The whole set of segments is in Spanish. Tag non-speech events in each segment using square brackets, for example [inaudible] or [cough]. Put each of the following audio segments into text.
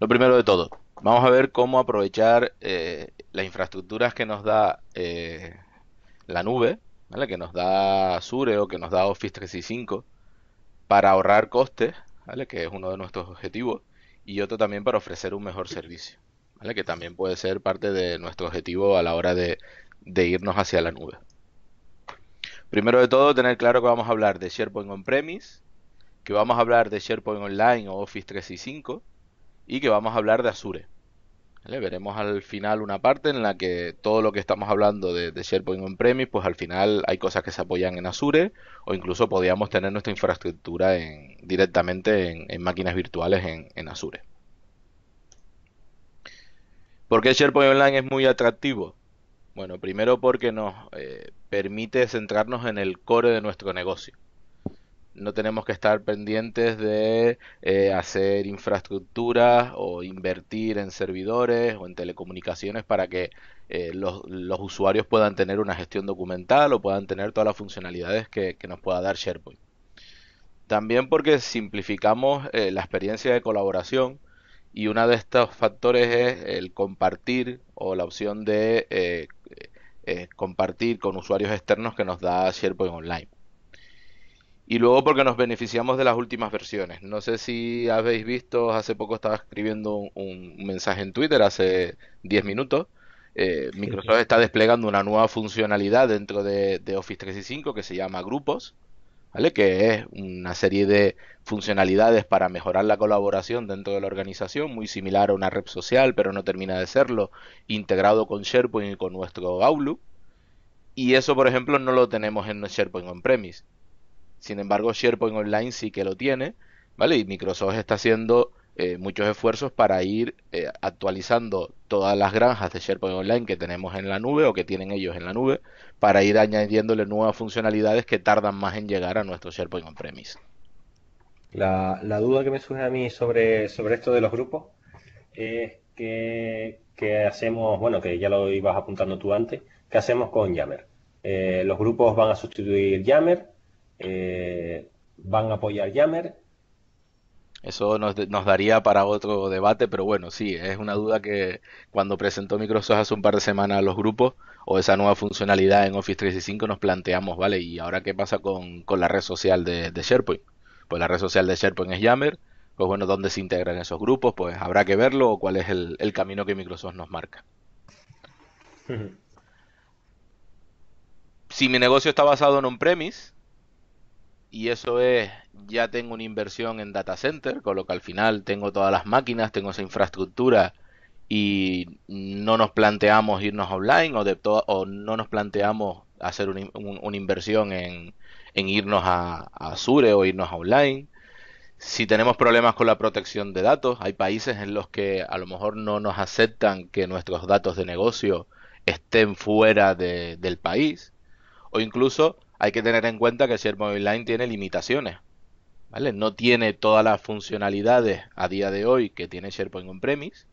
Lo primero de todo, vamos a ver cómo aprovechar eh, las infraestructuras que nos da eh, la nube, ¿vale? que nos da Azure o que nos da Office 365, para ahorrar costes, ¿vale? que es uno de nuestros objetivos, y otro también para ofrecer un mejor servicio, que también puede ser parte de nuestro objetivo a la hora de, de irnos hacia la nube. Primero de todo, tener claro que vamos a hablar de SharePoint On-Premise, que vamos a hablar de SharePoint Online o Office 365, y que vamos a hablar de Azure. Veremos al final una parte en la que todo lo que estamos hablando de, de SharePoint on-premise, pues al final hay cosas que se apoyan en Azure o incluso podríamos tener nuestra infraestructura directamente en, máquinas virtuales en, Azure. ¿Por qué SharePoint Online es muy atractivo? Bueno, primero porque nos eh, permite centrarnos en el core de nuestro negocio no tenemos que estar pendientes de eh, hacer infraestructuras o invertir en servidores o en telecomunicaciones para que eh, los, usuarios puedan tener una gestión documental o puedan tener todas las funcionalidades que, nos pueda dar SharePoint. También porque simplificamos eh, la experiencia de colaboración y uno de estos factores es el compartir o la opción de compartir con usuarios externos que nos da SharePoint Online. Y luego porque nos beneficiamos de las últimas versiones. No sé si habéis visto, hace poco estaba escribiendo un, mensaje en Twitter, hace 10 minutos. Eh, Microsoft está desplegando una nueva funcionalidad dentro de, de, Office 365 que se llama Grupos, ¿vale? que es una serie de funcionalidades para mejorar la colaboración dentro de la organización, muy similar a una red social, pero no termina de serlo, integrado con SharePoint y con nuestro Outlook. Y eso, por ejemplo, no lo tenemos en SharePoint on-premise. Sin embargo, SharePoint Online sí que lo tiene, ¿vale? Y Microsoft está haciendo eh, muchos esfuerzos para ir eh, actualizando todas las granjas de SharePoint Online que tenemos en la nube o que tienen ellos en la nube, para ir añadiéndole nuevas funcionalidades que tardan más en llegar a nuestro SharePoint on-premise. La, duda que me surge a mí sobre, sobre esto de los grupos es que, que, hacemos, bueno, que ya lo ibas apuntando tú antes, ¿qué hacemos con Yammer? Eh, ¿Los grupos van a sustituir Yammer? Eh, van a apoyar Yammer. Eso nos, daría para otro debate, pero bueno, sí, es una duda que cuando presentó Microsoft hace un par de semanas a los grupos o esa nueva funcionalidad en Office 365 nos planteamos, ¿vale? ¿Y ahora qué pasa con, la red social de, SharePoint? Pues la red social de SharePoint es Yammer, pues bueno, ¿dónde se integran esos grupos? Pues habrá que verlo o cuál es el, el camino que Microsoft nos marca. si mi negocio está basado en on-premise, y eso es, ya tengo una inversión en data center, con lo que al final tengo todas las máquinas, tengo esa infraestructura y no nos planteamos irnos online o, de o no nos planteamos hacer una inversión en, irnos a, SURE Azure o irnos online. Si tenemos problemas con la protección de datos, hay países en los que a lo mejor no nos aceptan que nuestros datos de negocio estén fuera del país o incluso hay que tener en cuenta que SharePoint Online tiene limitaciones. ¿Vale? No tiene todas las funcionalidades a día de hoy que tiene SharePoint on-premise,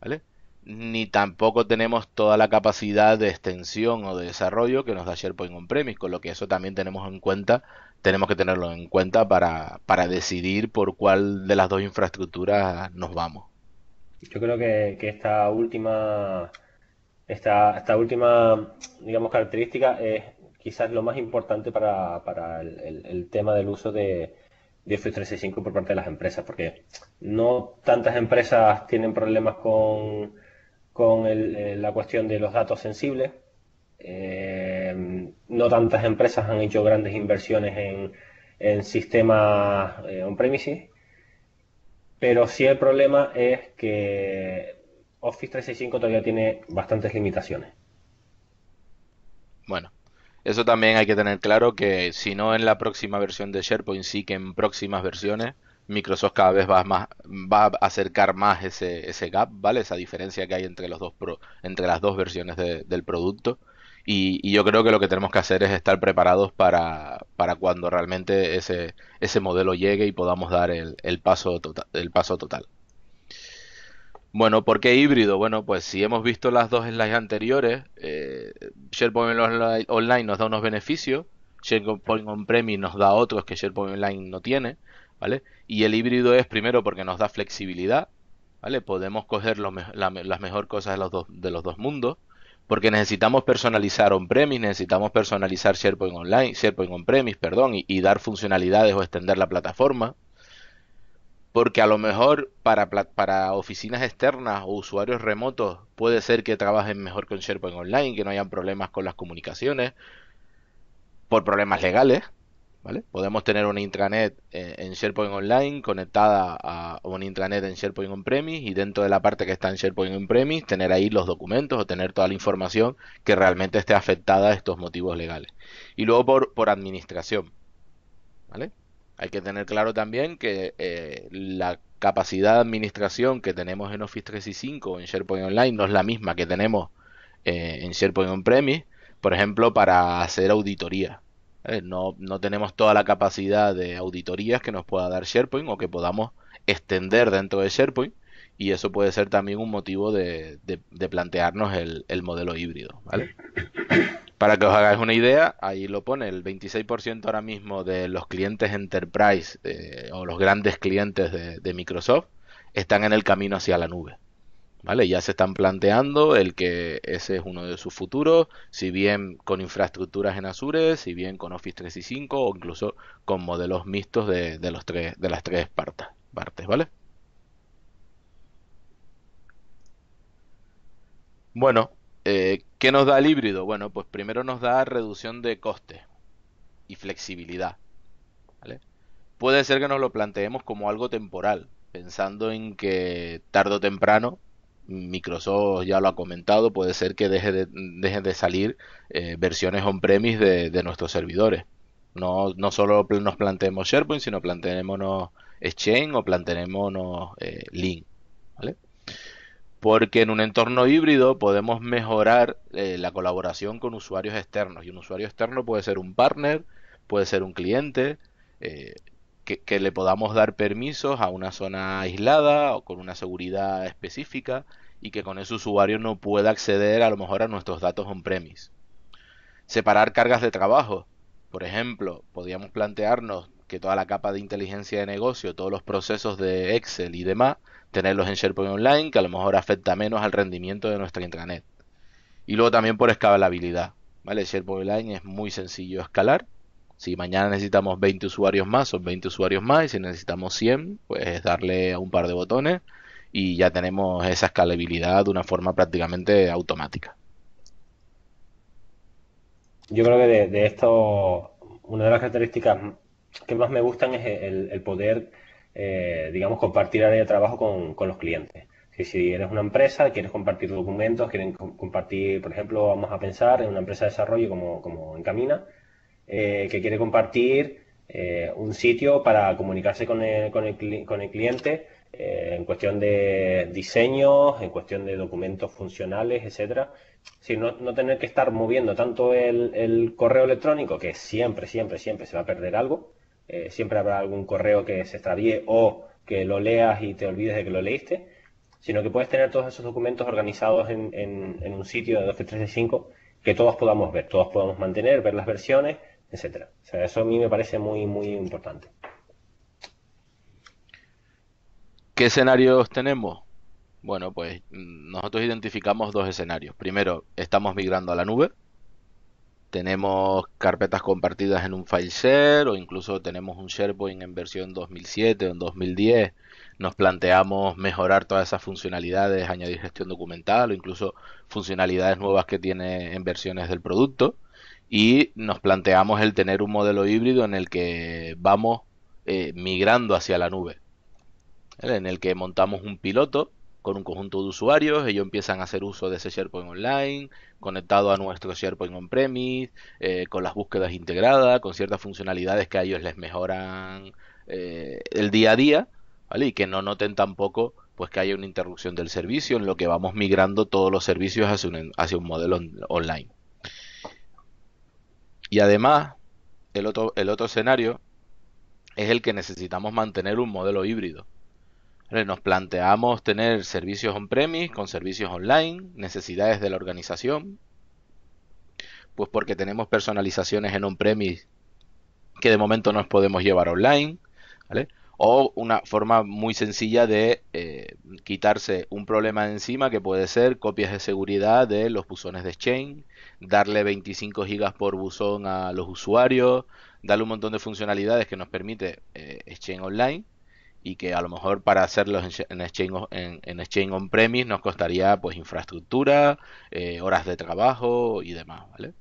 ¿vale? Ni tampoco tenemos toda la capacidad de extensión o de desarrollo que nos da SharePoint on-premise, con lo que eso también tenemos en cuenta, tenemos que tenerlo en cuenta para, decidir por cuál de las dos infraestructuras nos vamos. Yo creo que, esta última esta última digamos característica es quizás lo más importante para, para el, tema del uso de, Office 365 por parte de las empresas, porque no tantas empresas tienen problemas con, con eh, la cuestión de los datos sensibles. Eh, no tantas empresas han hecho grandes inversiones en, en sistemas eh, on-premises, pero sí el problema es que Office 365 todavía tiene bastantes limitaciones. Bueno, eso también hay que tener claro que si no en la próxima versión de SharePoint, sí que en próximas versiones, Microsoft cada vez va, más, va a acercar más ese, ese gap, ¿vale? Esa diferencia que hay entre, los dos entre las dos versiones del producto. Y, yo creo que lo que tenemos que hacer es estar preparados para, para cuando realmente ese, ese modelo llegue y podamos dar el, el paso, tota, el paso total. Bueno, ¿por qué híbrido? Bueno, pues si hemos visto las dos slides anteriores, eh, SharePoint Online nos da unos beneficios, SharePoint On-Premise nos da otros que SharePoint Online no tiene, ¿vale? Y el híbrido es primero porque nos da flexibilidad, ¿vale? Podemos coger las mejores cosas de los, dos, de los dos mundos, porque necesitamos personalizar on-premise, necesitamos personalizar SharePoint Online, SharePoint on-premise, perdón, y, dar funcionalidades o extender la plataforma, porque a lo mejor para, para oficinas externas o usuarios remotos puede ser que trabajen mejor con SharePoint Online, que no hayan problemas con las comunicaciones, por problemas legales. ¿Vale? Podemos tener una intranet eh, en SharePoint Online conectada a una intranet en SharePoint On-Premise y dentro de la parte que está en SharePoint On-Premise tener ahí los documentos o tener toda la información que realmente esté afectada a estos motivos legales. Y luego por, por administración. ¿Vale? Hay que tener claro también que eh, la capacidad de administración que tenemos en Office 365 o en SharePoint Online no es la misma que tenemos eh, en SharePoint On-Premise, por ejemplo, para hacer auditoría. Eh, no, no tenemos toda la capacidad de auditorías que nos pueda dar SharePoint o que podamos extender dentro de SharePoint y eso puede ser también un motivo de, plantearnos el, modelo híbrido. [coughs] Para que os hagáis una idea, ahí lo pone, el 26% ahora mismo de los clientes enterprise eh, o los grandes clientes de, Microsoft están en el camino hacia la nube. ¿Vale? Ya se están planteando el que ese es uno de sus futuros, si bien con infraestructuras en Azure, si bien con Office 365 o incluso con modelos mixtos de, los tres, de las tres partes, partes ¿vale? Bueno, eh, ¿Qué nos da el híbrido? Bueno, pues primero nos da reducción de coste y flexibilidad. Puede ser que nos lo planteemos como algo temporal, pensando en que tarde o temprano, Microsoft ya lo ha comentado, puede ser que deje de, dejen de salir eh, versiones on-premise de, nuestros servidores. No, solo nos planteemos SharePoint, sino planteémonos Exchange o planteémonos eh, Link porque en un entorno híbrido podemos mejorar eh, la colaboración con usuarios externos. Y un usuario externo puede ser un partner, puede ser un cliente, eh, que, que, le podamos dar permisos a una zona aislada o con una seguridad específica y que con ese usuario no pueda acceder a lo mejor a nuestros datos on-premise. Separar cargas de trabajo. Por ejemplo, podríamos plantearnos que toda la capa de inteligencia de negocio, todos los procesos de Excel y demás, tenerlos en SharePoint Online, que a lo mejor afecta menos al rendimiento de nuestra intranet. Y luego también por escalabilidad. ¿vale? SharePoint Online es muy sencillo escalar. Si mañana necesitamos 20 usuarios más, son 20 usuarios más. Y si necesitamos 100, pues darle a un par de botones y ya tenemos esa escalabilidad de una forma prácticamente automática. Yo creo que de esto, una de las características que más me gustan es el, poder, eh, digamos, compartir área de trabajo con, los clientes. Si, si eres una empresa, quieres compartir documentos, quieren compartir, por ejemplo, vamos a pensar en una empresa de desarrollo como, como Encamina, eh, que quiere compartir eh, un sitio para comunicarse con el, con el, con el cliente en cuestión de diseños, en cuestión de documentos funcionales, etcétera. sin no, tener que estar moviendo tanto el correo electrónico, que siempre, siempre, siempre se va a perder algo, eh, siempre habrá algún correo que se extravíe o que lo leas y te olvides de que lo leíste, sino que puedes tener todos esos documentos organizados en, un sitio de 2.3.5 que todos podamos ver, todos podamos mantener, ver las versiones, etcétera. eso a mí me parece muy, muy importante. ¿Qué escenarios tenemos? Bueno, pues mm, nosotros identificamos dos escenarios. Primero, estamos migrando a la nube, tenemos carpetas compartidas en un file share o incluso tenemos un SharePoint en versión 2007 o en 2010. Nos planteamos mejorar todas esas funcionalidades, añadir gestión documental o incluso funcionalidades nuevas que tiene en versiones del producto. Y nos planteamos el tener un modelo híbrido en el que vamos eh, migrando hacia la nube, en el que montamos un piloto con un conjunto de usuarios, ellos empiezan a hacer uso de ese SharePoint online, conectado a nuestro SharePoint on-premise, eh, con las búsquedas integradas, con ciertas funcionalidades que a ellos les mejoran eh, el día a día, Y que no noten tampoco pues que haya una interrupción del servicio en lo que vamos migrando todos los servicios hacia un, un modelo online. Y además, el otro, el otro escenario es el que necesitamos mantener un modelo híbrido nos planteamos tener servicios on-premise con servicios online, necesidades de la organización, pues porque tenemos personalizaciones en on-premise que de momento nos podemos llevar online, O una forma muy sencilla de eh, quitarse un problema encima que puede ser copias de seguridad de los buzones de Exchange, darle 25 gigas por buzón a los usuarios, darle un montón de funcionalidades que nos permite eh, Exchange Online y que a lo mejor para hacerlos en Exchange, en, On-Premise nos costaría pues infraestructura, eh, horas de trabajo y demás, ¿vale?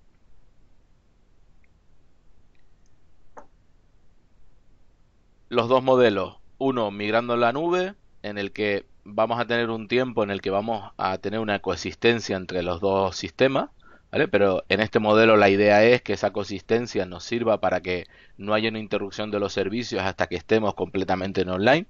Los dos modelos, uno migrando en la nube, en el que vamos a tener un tiempo en el que vamos a tener una coexistencia entre los dos sistemas, ¿Vale? Pero en este modelo la idea es que esa consistencia nos sirva para que no haya una interrupción de los servicios hasta que estemos completamente en online.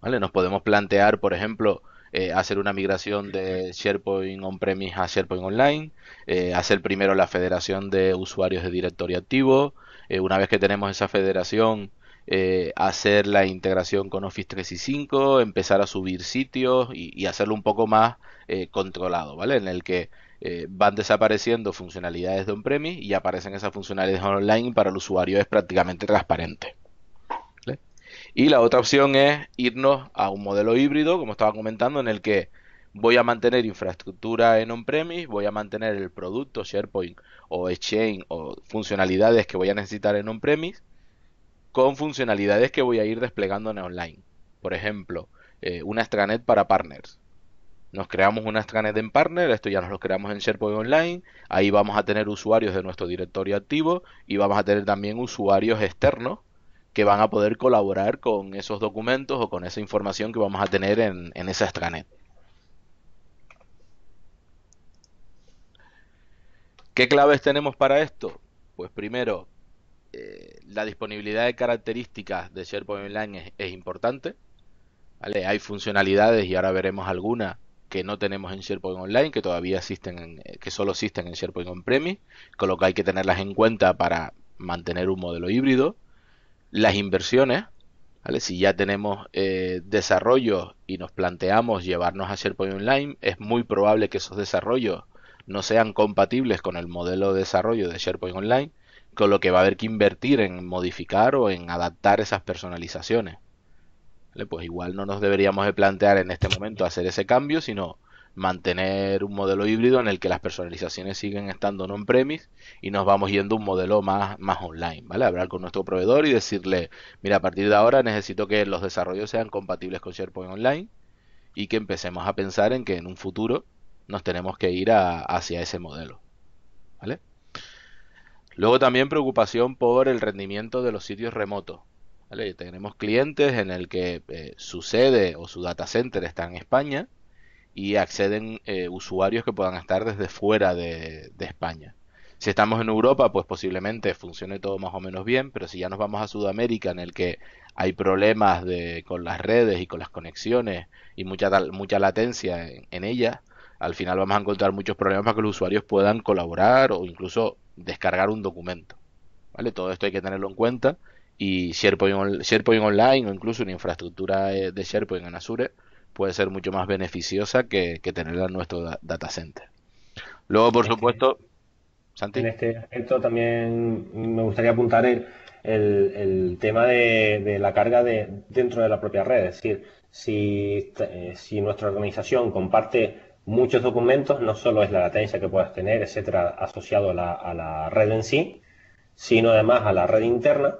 ¿Vale? Nos podemos plantear, por ejemplo, eh, hacer una migración de SharePoint on-premise a SharePoint online, eh, hacer primero la federación de usuarios de directorio activo, eh, una vez que tenemos esa federación, hacer la integración con Office 365, empezar a subir sitios y, y hacerlo un poco más controlado, ¿vale? En el que eh, van desapareciendo funcionalidades de on-premise y aparecen esas funcionalidades online para el usuario es prácticamente transparente. Y la otra opción es irnos a un modelo híbrido, como estaba comentando, en el que voy a mantener infraestructura en on-premise, voy a mantener el producto SharePoint o Exchange o funcionalidades que voy a necesitar en on-premise con funcionalidades que voy a ir desplegando en online. Por ejemplo, eh, una extranet para partners. Nos creamos una extranet en partner, esto ya nos lo creamos en SharePoint Online, ahí vamos a tener usuarios de nuestro directorio activo y vamos a tener también usuarios externos que van a poder colaborar con esos documentos o con esa información que vamos a tener en, esa extranet. ¿Qué claves tenemos para esto? Pues primero, eh, la disponibilidad de características de SharePoint Online es, importante. Hay funcionalidades, y ahora veremos algunas que no tenemos en SharePoint Online, que todavía existen, eh, que solo existen en SharePoint On-Premise, con lo que hay que tenerlas en cuenta para mantener un modelo híbrido. Las inversiones, ¿vale? Si ya tenemos eh, desarrollos y nos planteamos llevarnos a SharePoint Online, es muy probable que esos desarrollos no sean compatibles con el modelo de desarrollo de SharePoint Online, con lo que va a haber que invertir en modificar o en adaptar esas personalizaciones. Pues igual no nos deberíamos de plantear en este momento hacer ese cambio, sino mantener un modelo híbrido en el que las personalizaciones siguen estando no en premis y nos vamos yendo a un modelo más, más online, ¿vale? Hablar con nuestro proveedor y decirle, mira, a partir de ahora necesito que los desarrollos sean compatibles con SharePoint Online y que empecemos a pensar en que en un futuro nos tenemos que ir hacia ese modelo, Luego también preocupación por el rendimiento de los sitios remotos, tenemos clientes en el que eh, su sede o su data center está en España y acceden eh, usuarios que puedan estar desde fuera de, España. Si estamos en Europa, pues posiblemente funcione todo más o menos bien, pero si ya nos vamos a Sudamérica, en el que hay problemas con las redes y con las conexiones y mucha, mucha latencia en, en ellas, al final vamos a encontrar muchos problemas para que los usuarios puedan colaborar o incluso descargar un documento. ¿Vale? Todo esto hay que tenerlo en cuenta y SharePoint, SharePoint Online o incluso una infraestructura de SharePoint en Azure puede ser mucho más beneficiosa que, tenerla en nuestro data center. Luego, por este supuesto, Santi. En este aspecto también me gustaría apuntar el, el, tema de, la carga de, dentro de la propia red. Es decir, eh, si, nuestra organización comparte muchos documentos, no solo es la latencia que puedas tener, etcétera, asociado a la red en sí, sino además a la red interna,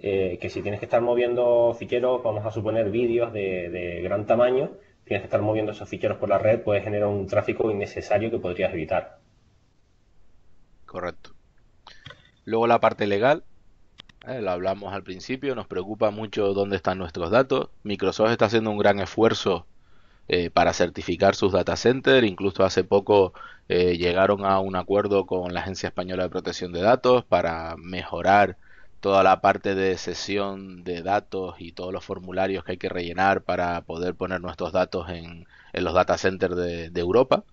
eh, que si tienes que estar moviendo ficheros, vamos a suponer vídeos de, gran tamaño, tienes que estar moviendo esos ficheros por la red, puede generar un tráfico innecesario que podrías evitar. Correcto. Luego la parte legal, eh, lo hablamos al principio, nos preocupa mucho dónde están nuestros datos. Microsoft está haciendo un gran esfuerzo eh, para certificar sus data centers. Incluso hace poco llegaron a un acuerdo con la Agencia Española de Protección de Datos para mejorar toda la parte de sesión de datos y todos los formularios que hay que rellenar para poder poner nuestros datos en, los data centers de, Europa.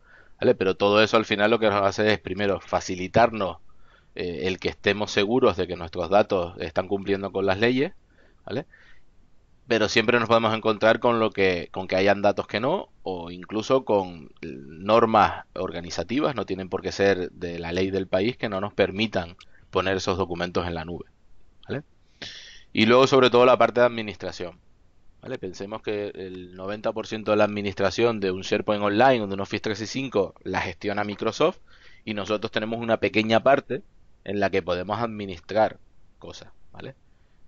Pero todo eso al final lo que nos hace es primero facilitarnos eh, el que estemos seguros de que nuestros datos están cumpliendo con las leyes, Pero siempre nos podemos encontrar con lo que, con que hayan datos que no, o incluso con normas organizativas, no tienen por qué ser de la ley del país, que no nos permitan poner esos documentos en la nube. Y luego sobre todo la parte de administración. Pensemos que el 90% de la administración de un SharePoint Online o de un Office 365 la gestiona Microsoft y nosotros tenemos una pequeña parte en la que podemos administrar cosas, ¿vale?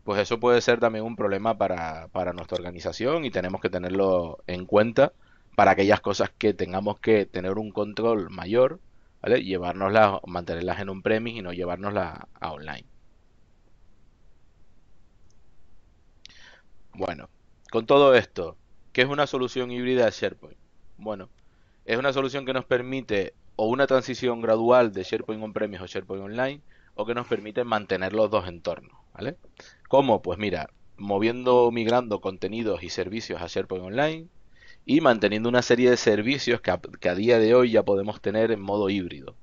Pues eso puede ser también un problema para, para nuestra organización y tenemos que tenerlo en cuenta para aquellas cosas que tengamos que tener un control mayor, ¿vale? mantenerlas en un premis y no llevárnoslas a online. Bueno, con todo esto, ¿qué es una solución híbrida de SharePoint? Bueno, es una solución que nos permite o una transición gradual de SharePoint on-premise o SharePoint online o que nos permite mantener los dos entornos, ¿vale? ¿Cómo? Pues mira, moviendo, o migrando contenidos y servicios a SharePoint online y manteniendo una serie de servicios que a día de hoy ya podemos tener en modo híbrido,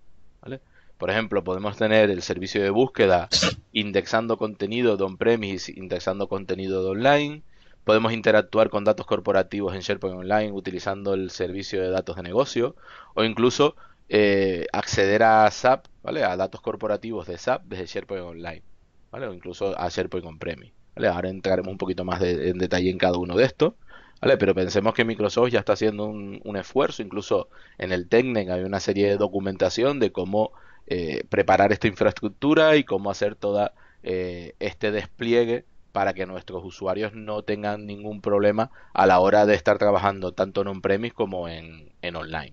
por ejemplo, podemos tener el servicio de búsqueda indexando contenido de on-premise, indexando contenido de online. Podemos interactuar con datos corporativos en SharePoint Online utilizando el servicio de datos de negocio o incluso eh, acceder a SAP, ¿vale? A datos corporativos de SAP desde SharePoint Online, ¿vale? O incluso a SharePoint on-premise, Ahora entraremos un poquito más en detalle en cada uno de estos. Vale, pero pensemos que Microsoft ya está haciendo un, un esfuerzo, incluso en el TECNEC hay una serie de documentación de cómo eh, preparar esta infraestructura y cómo hacer todo eh, este despliegue para que nuestros usuarios no tengan ningún problema a la hora de estar trabajando tanto en on-premise como en, en, online.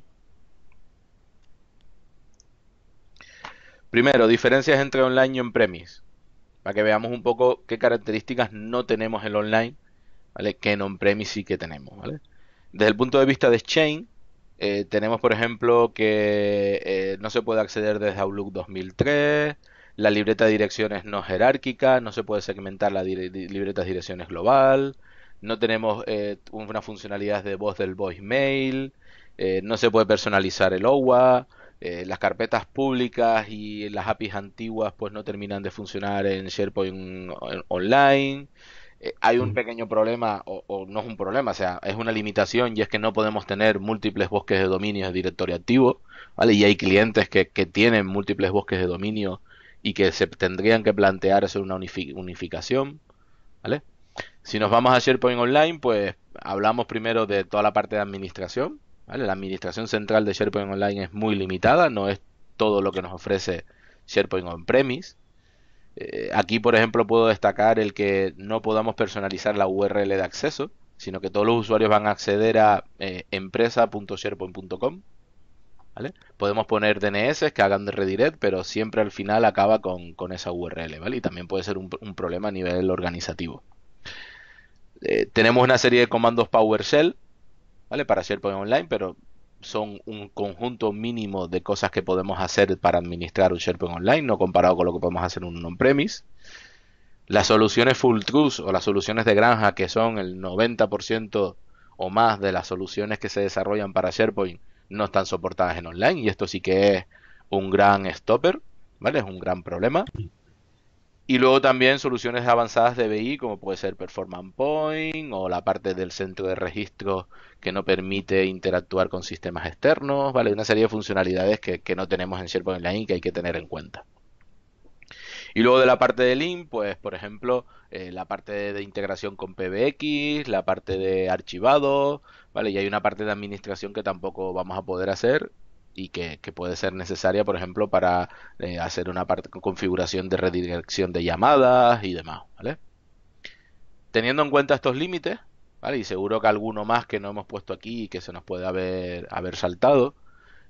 Primero, diferencias entre online y on-premise, para que veamos un poco qué características no tenemos en online, ¿vale? que en on-premise sí que tenemos. Desde el punto de vista de Exchange, eh, tenemos, por ejemplo, que eh, no se puede acceder desde Outlook 2003, la libreta de direcciones no jerárquica, no se puede segmentar la libreta de direcciones global, no tenemos eh, una funcionalidad de voz del voicemail, eh, no se puede personalizar el OWA, las carpetas públicas y las APIs antiguas pues no terminan de funcionar en SharePoint online. Eh, hay un pequeño problema, o, no es un problema, o sea, es una limitación y es que no podemos tener múltiples bosques de dominio de directorio activo, ¿vale? Y hay clientes que, tienen múltiples bosques de dominio y que se tendrían que plantear hacer una unificación, ¿vale? Si nos vamos a SharePoint Online, pues hablamos primero de toda la parte de administración, ¿vale? La administración central de SharePoint Online es muy limitada, no es todo lo que nos ofrece SharePoint On-Premise, eh, aquí, por ejemplo, puedo destacar el que no podamos personalizar la URL de acceso, sino que todos los usuarios van a acceder a eh, empresa.sharepoint.com. Podemos poner DNS que hagan de redirect, pero siempre al final acaba con, esa URL, ¿vale? Y también puede ser un, problema a nivel organizativo. Eh, tenemos una serie de comandos PowerShell, ¿vale? Para SharePoint Online, pero son un conjunto mínimo de cosas que podemos hacer para administrar un SharePoint Online, no comparado con lo que podemos hacer en un on-premise. Las soluciones full truth o las soluciones de granja, que son el 90% o más de las soluciones que se desarrollan para SharePoint, no están soportadas en online y esto sí que es un gran stopper, ¿vale? Es un gran problema. Y luego también soluciones avanzadas de BI, como puede ser Performance Point o la parte del centro de registro que no permite interactuar con sistemas externos, ¿vale? Una serie de funcionalidades que, no tenemos en SharePoint Online que hay que tener en cuenta. Y luego de la parte de link, pues por ejemplo, eh, la parte de, de integración con PBX, la parte de archivado, ¿vale? Y hay una parte de administración que tampoco vamos a poder hacer y que, puede ser necesaria, por ejemplo, para eh, hacer una configuración de redirección de llamadas y demás, Teniendo en cuenta estos límites, ¿vale? Y seguro que alguno más que no hemos puesto aquí y que se nos puede haber, saltado,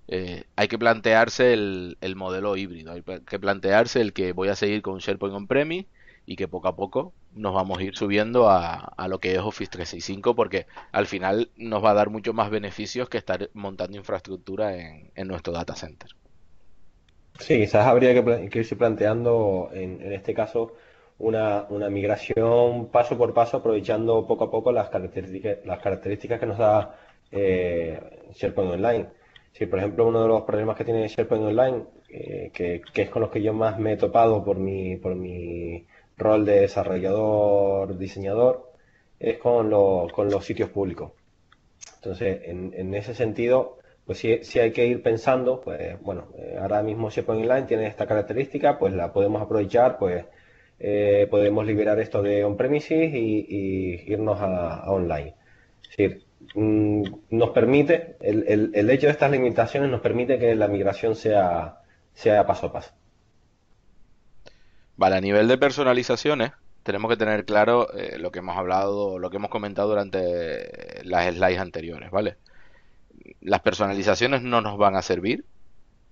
eh, hay que plantearse el, el, modelo híbrido, hay que plantearse el que voy a seguir con SharePoint on Premi y que poco a poco nos vamos a ir subiendo a, lo que es Office 365 porque al final nos va a dar mucho más beneficios que estar montando infraestructura en, nuestro data center. Sí, quizás habría que, irse planteando en, este caso una, migración paso por paso aprovechando poco a poco las características, las características que nos da eh, SharePoint Online. Si, por ejemplo, uno de los problemas que tiene SharePoint Online, eh, que, que es con los que yo más me he topado por mi, por mi rol de desarrollador, diseñador, es con, los sitios públicos. Entonces, en, ese sentido, pues si, hay que ir pensando, pues bueno, eh, ahora mismo SharePoint Inline tiene esta característica, pues la podemos aprovechar, pues eh, podemos liberar esto de on-premises y, irnos a, online. Es decir, mm, nos permite, el, el, hecho de estas limitaciones nos permite que la migración sea, sea paso a paso a nivel de personalizaciones, tenemos que tener claro eh, lo que hemos hablado, lo que hemos comentado durante las slides anteriores, ¿vale? Las personalizaciones no nos van a servir,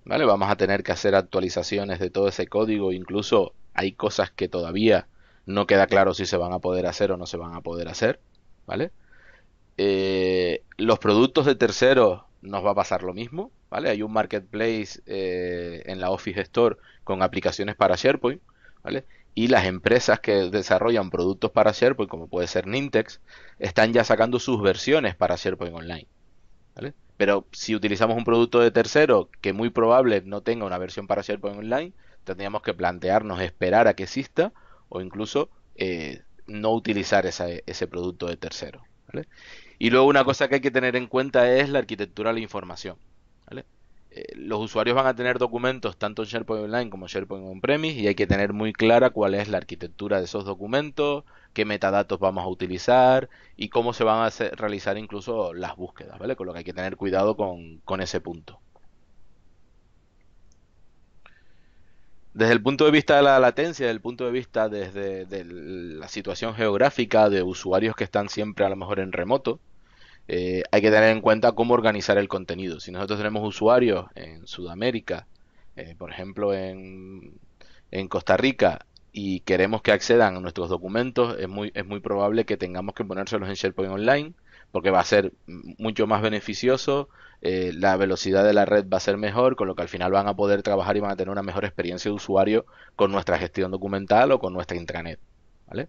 ¿vale? Vamos a tener que hacer actualizaciones de todo ese código, incluso hay cosas que todavía no queda claro si se van a poder hacer o no se van a poder hacer, ¿vale? Eh, los productos de terceros nos va a pasar lo mismo, ¿vale? Hay un marketplace eh, en la Office Store con aplicaciones para SharePoint, y las empresas que desarrollan productos para SharePoint, como puede ser Nintex, están ya sacando sus versiones para SharePoint Online, Pero si utilizamos un producto de tercero que muy probable no tenga una versión para SharePoint Online, tendríamos que plantearnos esperar a que exista o incluso eh, no utilizar ese producto de tercero. Y luego una cosa que hay que tener en cuenta es la arquitectura de la información. Eh, los usuarios van a tener documentos tanto en SharePoint Online como SharePoint On-Premise y hay que tener muy clara cuál es la arquitectura de esos documentos, qué metadatos vamos a utilizar y cómo se van a realizar incluso las búsquedas, ¿vale? Con lo que hay que tener cuidado con, ese punto. Desde el punto de vista de la latencia, desde el punto de vista desde de la situación geográfica de usuarios que están siempre a lo mejor en remoto, eh, hay que tener en cuenta cómo organizar el contenido. Si nosotros tenemos usuarios en Sudamérica, eh, por ejemplo en, Costa Rica, y queremos que accedan a nuestros documentos, es muy, es muy probable que tengamos que ponérselos en SharePoint Online, porque va a ser mucho más beneficioso, eh, la velocidad de la red va a ser mejor, con lo que al final van a poder trabajar y van a tener una mejor experiencia de usuario con nuestra gestión documental o con nuestra intranet. ¿Vale?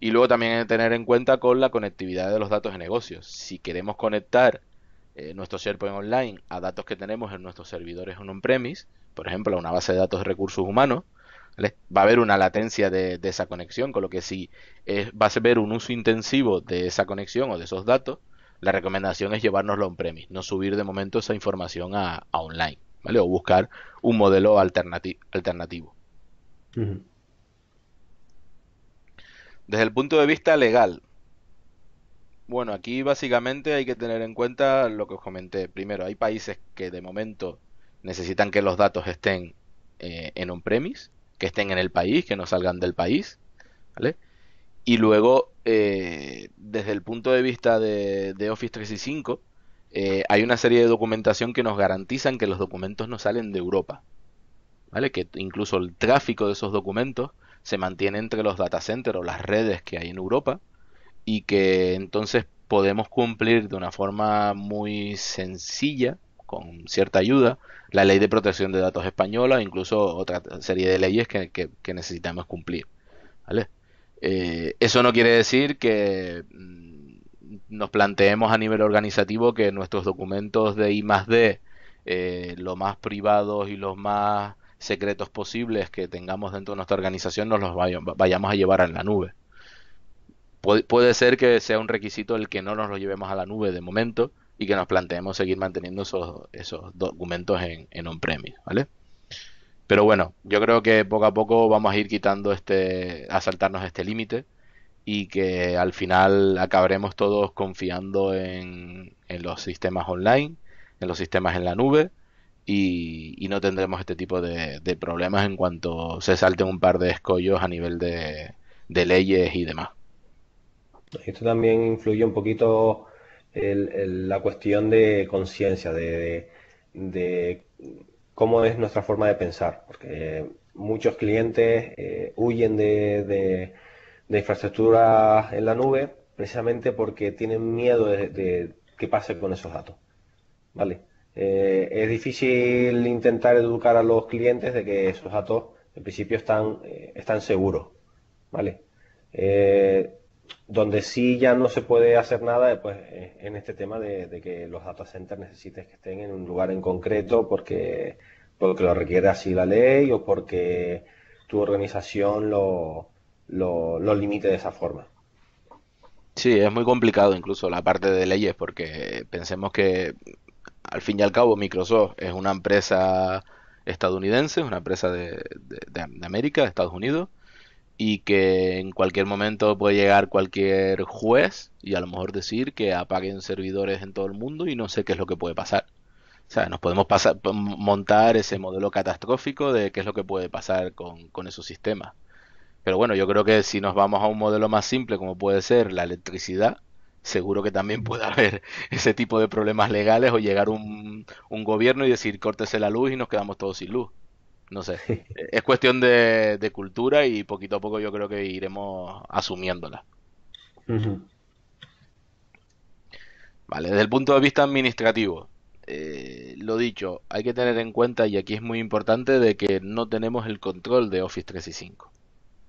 Y luego también hay que tener en cuenta con la conectividad de los datos de negocios. Si queremos conectar eh, nuestro SharePoint Online a datos que tenemos en nuestros servidores on-premise, por ejemplo, a una base de datos de recursos humanos, va a haber una latencia de, esa conexión, con lo que si es, eh, va a haber un uso intensivo de esa conexión o de esos datos, la recomendación es llevárnoslo on-premise, no subir de momento esa información a, online, ¿vale? O buscar un modelo alternativo. Desde el punto de vista legal. Bueno, aquí básicamente hay que tener en cuenta lo que os comenté. Primero, hay países que de momento necesitan que los datos estén eh, en on-premise, que estén en el país, que no salgan del país. ¿vale? Y luego, eh, desde el punto de vista de, Office 365, eh, hay una serie de documentación que nos garantizan que los documentos no salen de Europa. ¿Vale? Que incluso el tráfico de esos documentos se mantiene entre los data centers o las redes que hay en Europa y que entonces podemos cumplir de una forma muy sencilla, con cierta ayuda, la ley de protección de datos española, incluso otra serie de leyes que, necesitamos cumplir. Eh, eso no quiere decir que mm, nos planteemos a nivel organizativo que nuestros documentos de I más D, eh, los más privados y los más secretos posibles que tengamos dentro de nuestra organización nos los vayamos a llevar a la nube. puede ser que sea un requisito el que no nos los llevemos a la nube de momento y que nos planteemos seguir manteniendo esos, documentos en, en on-premise, ¿vale? Pero bueno, yo creo que poco a poco vamos a ir quitando este, a saltarnos este límite y que al final acabaremos todos confiando en, en los sistemas online, en los sistemas en la nube y, no tendremos este tipo de, problemas en cuanto se salten un par de escollos a nivel de, leyes y demás. Esto también influye un poquito el, la cuestión de conciencia, de, cómo es nuestra forma de pensar, porque muchos clientes eh, huyen de de infraestructura en la nube precisamente porque tienen miedo de, que qué pase con esos datos. ¿Vale? Eh, es difícil intentar educar a los clientes de que esos datos en principio están, eh, están seguros, ¿vale? Eh, donde sí ya no se puede hacer nada pues, en este tema de, que los data centers necesites que estén en un lugar en concreto porque, porque lo requiere así la ley o porque tu organización lo, lo, lo limite de esa forma. Sí, es muy complicado incluso la parte de leyes porque pensemos que al fin y al cabo Microsoft es una empresa estadounidense, una empresa de, América, de Estados Unidos, y que en cualquier momento puede llegar cualquier juez y a lo mejor decir que apaguen servidores en todo el mundo y no sé qué es lo que puede pasar. O sea, nos podemos pasar, montar ese modelo catastrófico de qué es lo que puede pasar con, con esos sistemas. Pero bueno, yo creo que si nos vamos a un modelo más simple como puede ser la electricidad, seguro que también puede haber [laughs] ese tipo de problemas legales o llegar un, gobierno y decir córtese la luz y nos quedamos todos sin luz. No sé, eh, es cuestión de, cultura y poquito a poco yo creo que iremos asumiéndola. Vale, desde el punto de vista administrativo, eh, lo dicho, hay que tener en cuenta, y aquí es muy importante, de que no tenemos el control de Office 365.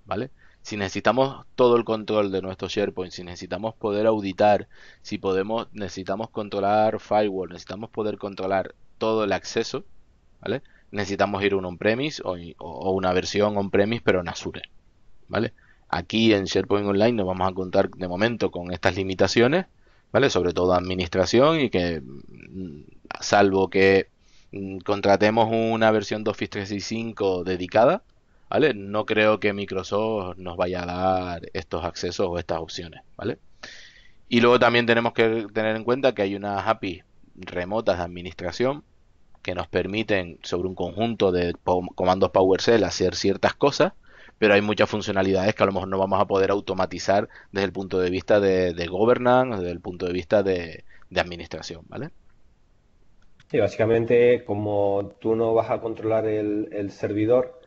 ¿Vale? si necesitamos todo el control de nuestro SharePoint, si necesitamos poder auditar, si podemos, necesitamos controlar firewall, necesitamos poder controlar todo el acceso, ¿vale? Necesitamos ir a un on-premise o, una versión on-premise pero en Azure, ¿vale? Aquí en SharePoint Online nos vamos a contar de momento con estas limitaciones, ¿vale? Sobre todo administración y que, mm, salvo que mm, contratemos una versión de Office 365 dedicada, ¿vale? No creo que Microsoft nos vaya a dar estos accesos o estas opciones, ¿vale? Y luego también tenemos que tener en cuenta que hay unas APIs remotas de administración que nos permiten sobre un conjunto de comandos PowerShell hacer ciertas cosas, pero hay muchas funcionalidades que a lo mejor no vamos a poder automatizar desde el punto de vista de, de governance, desde el punto de vista de, administración, ¿vale? Sí, básicamente como tú no vas a controlar el servidor,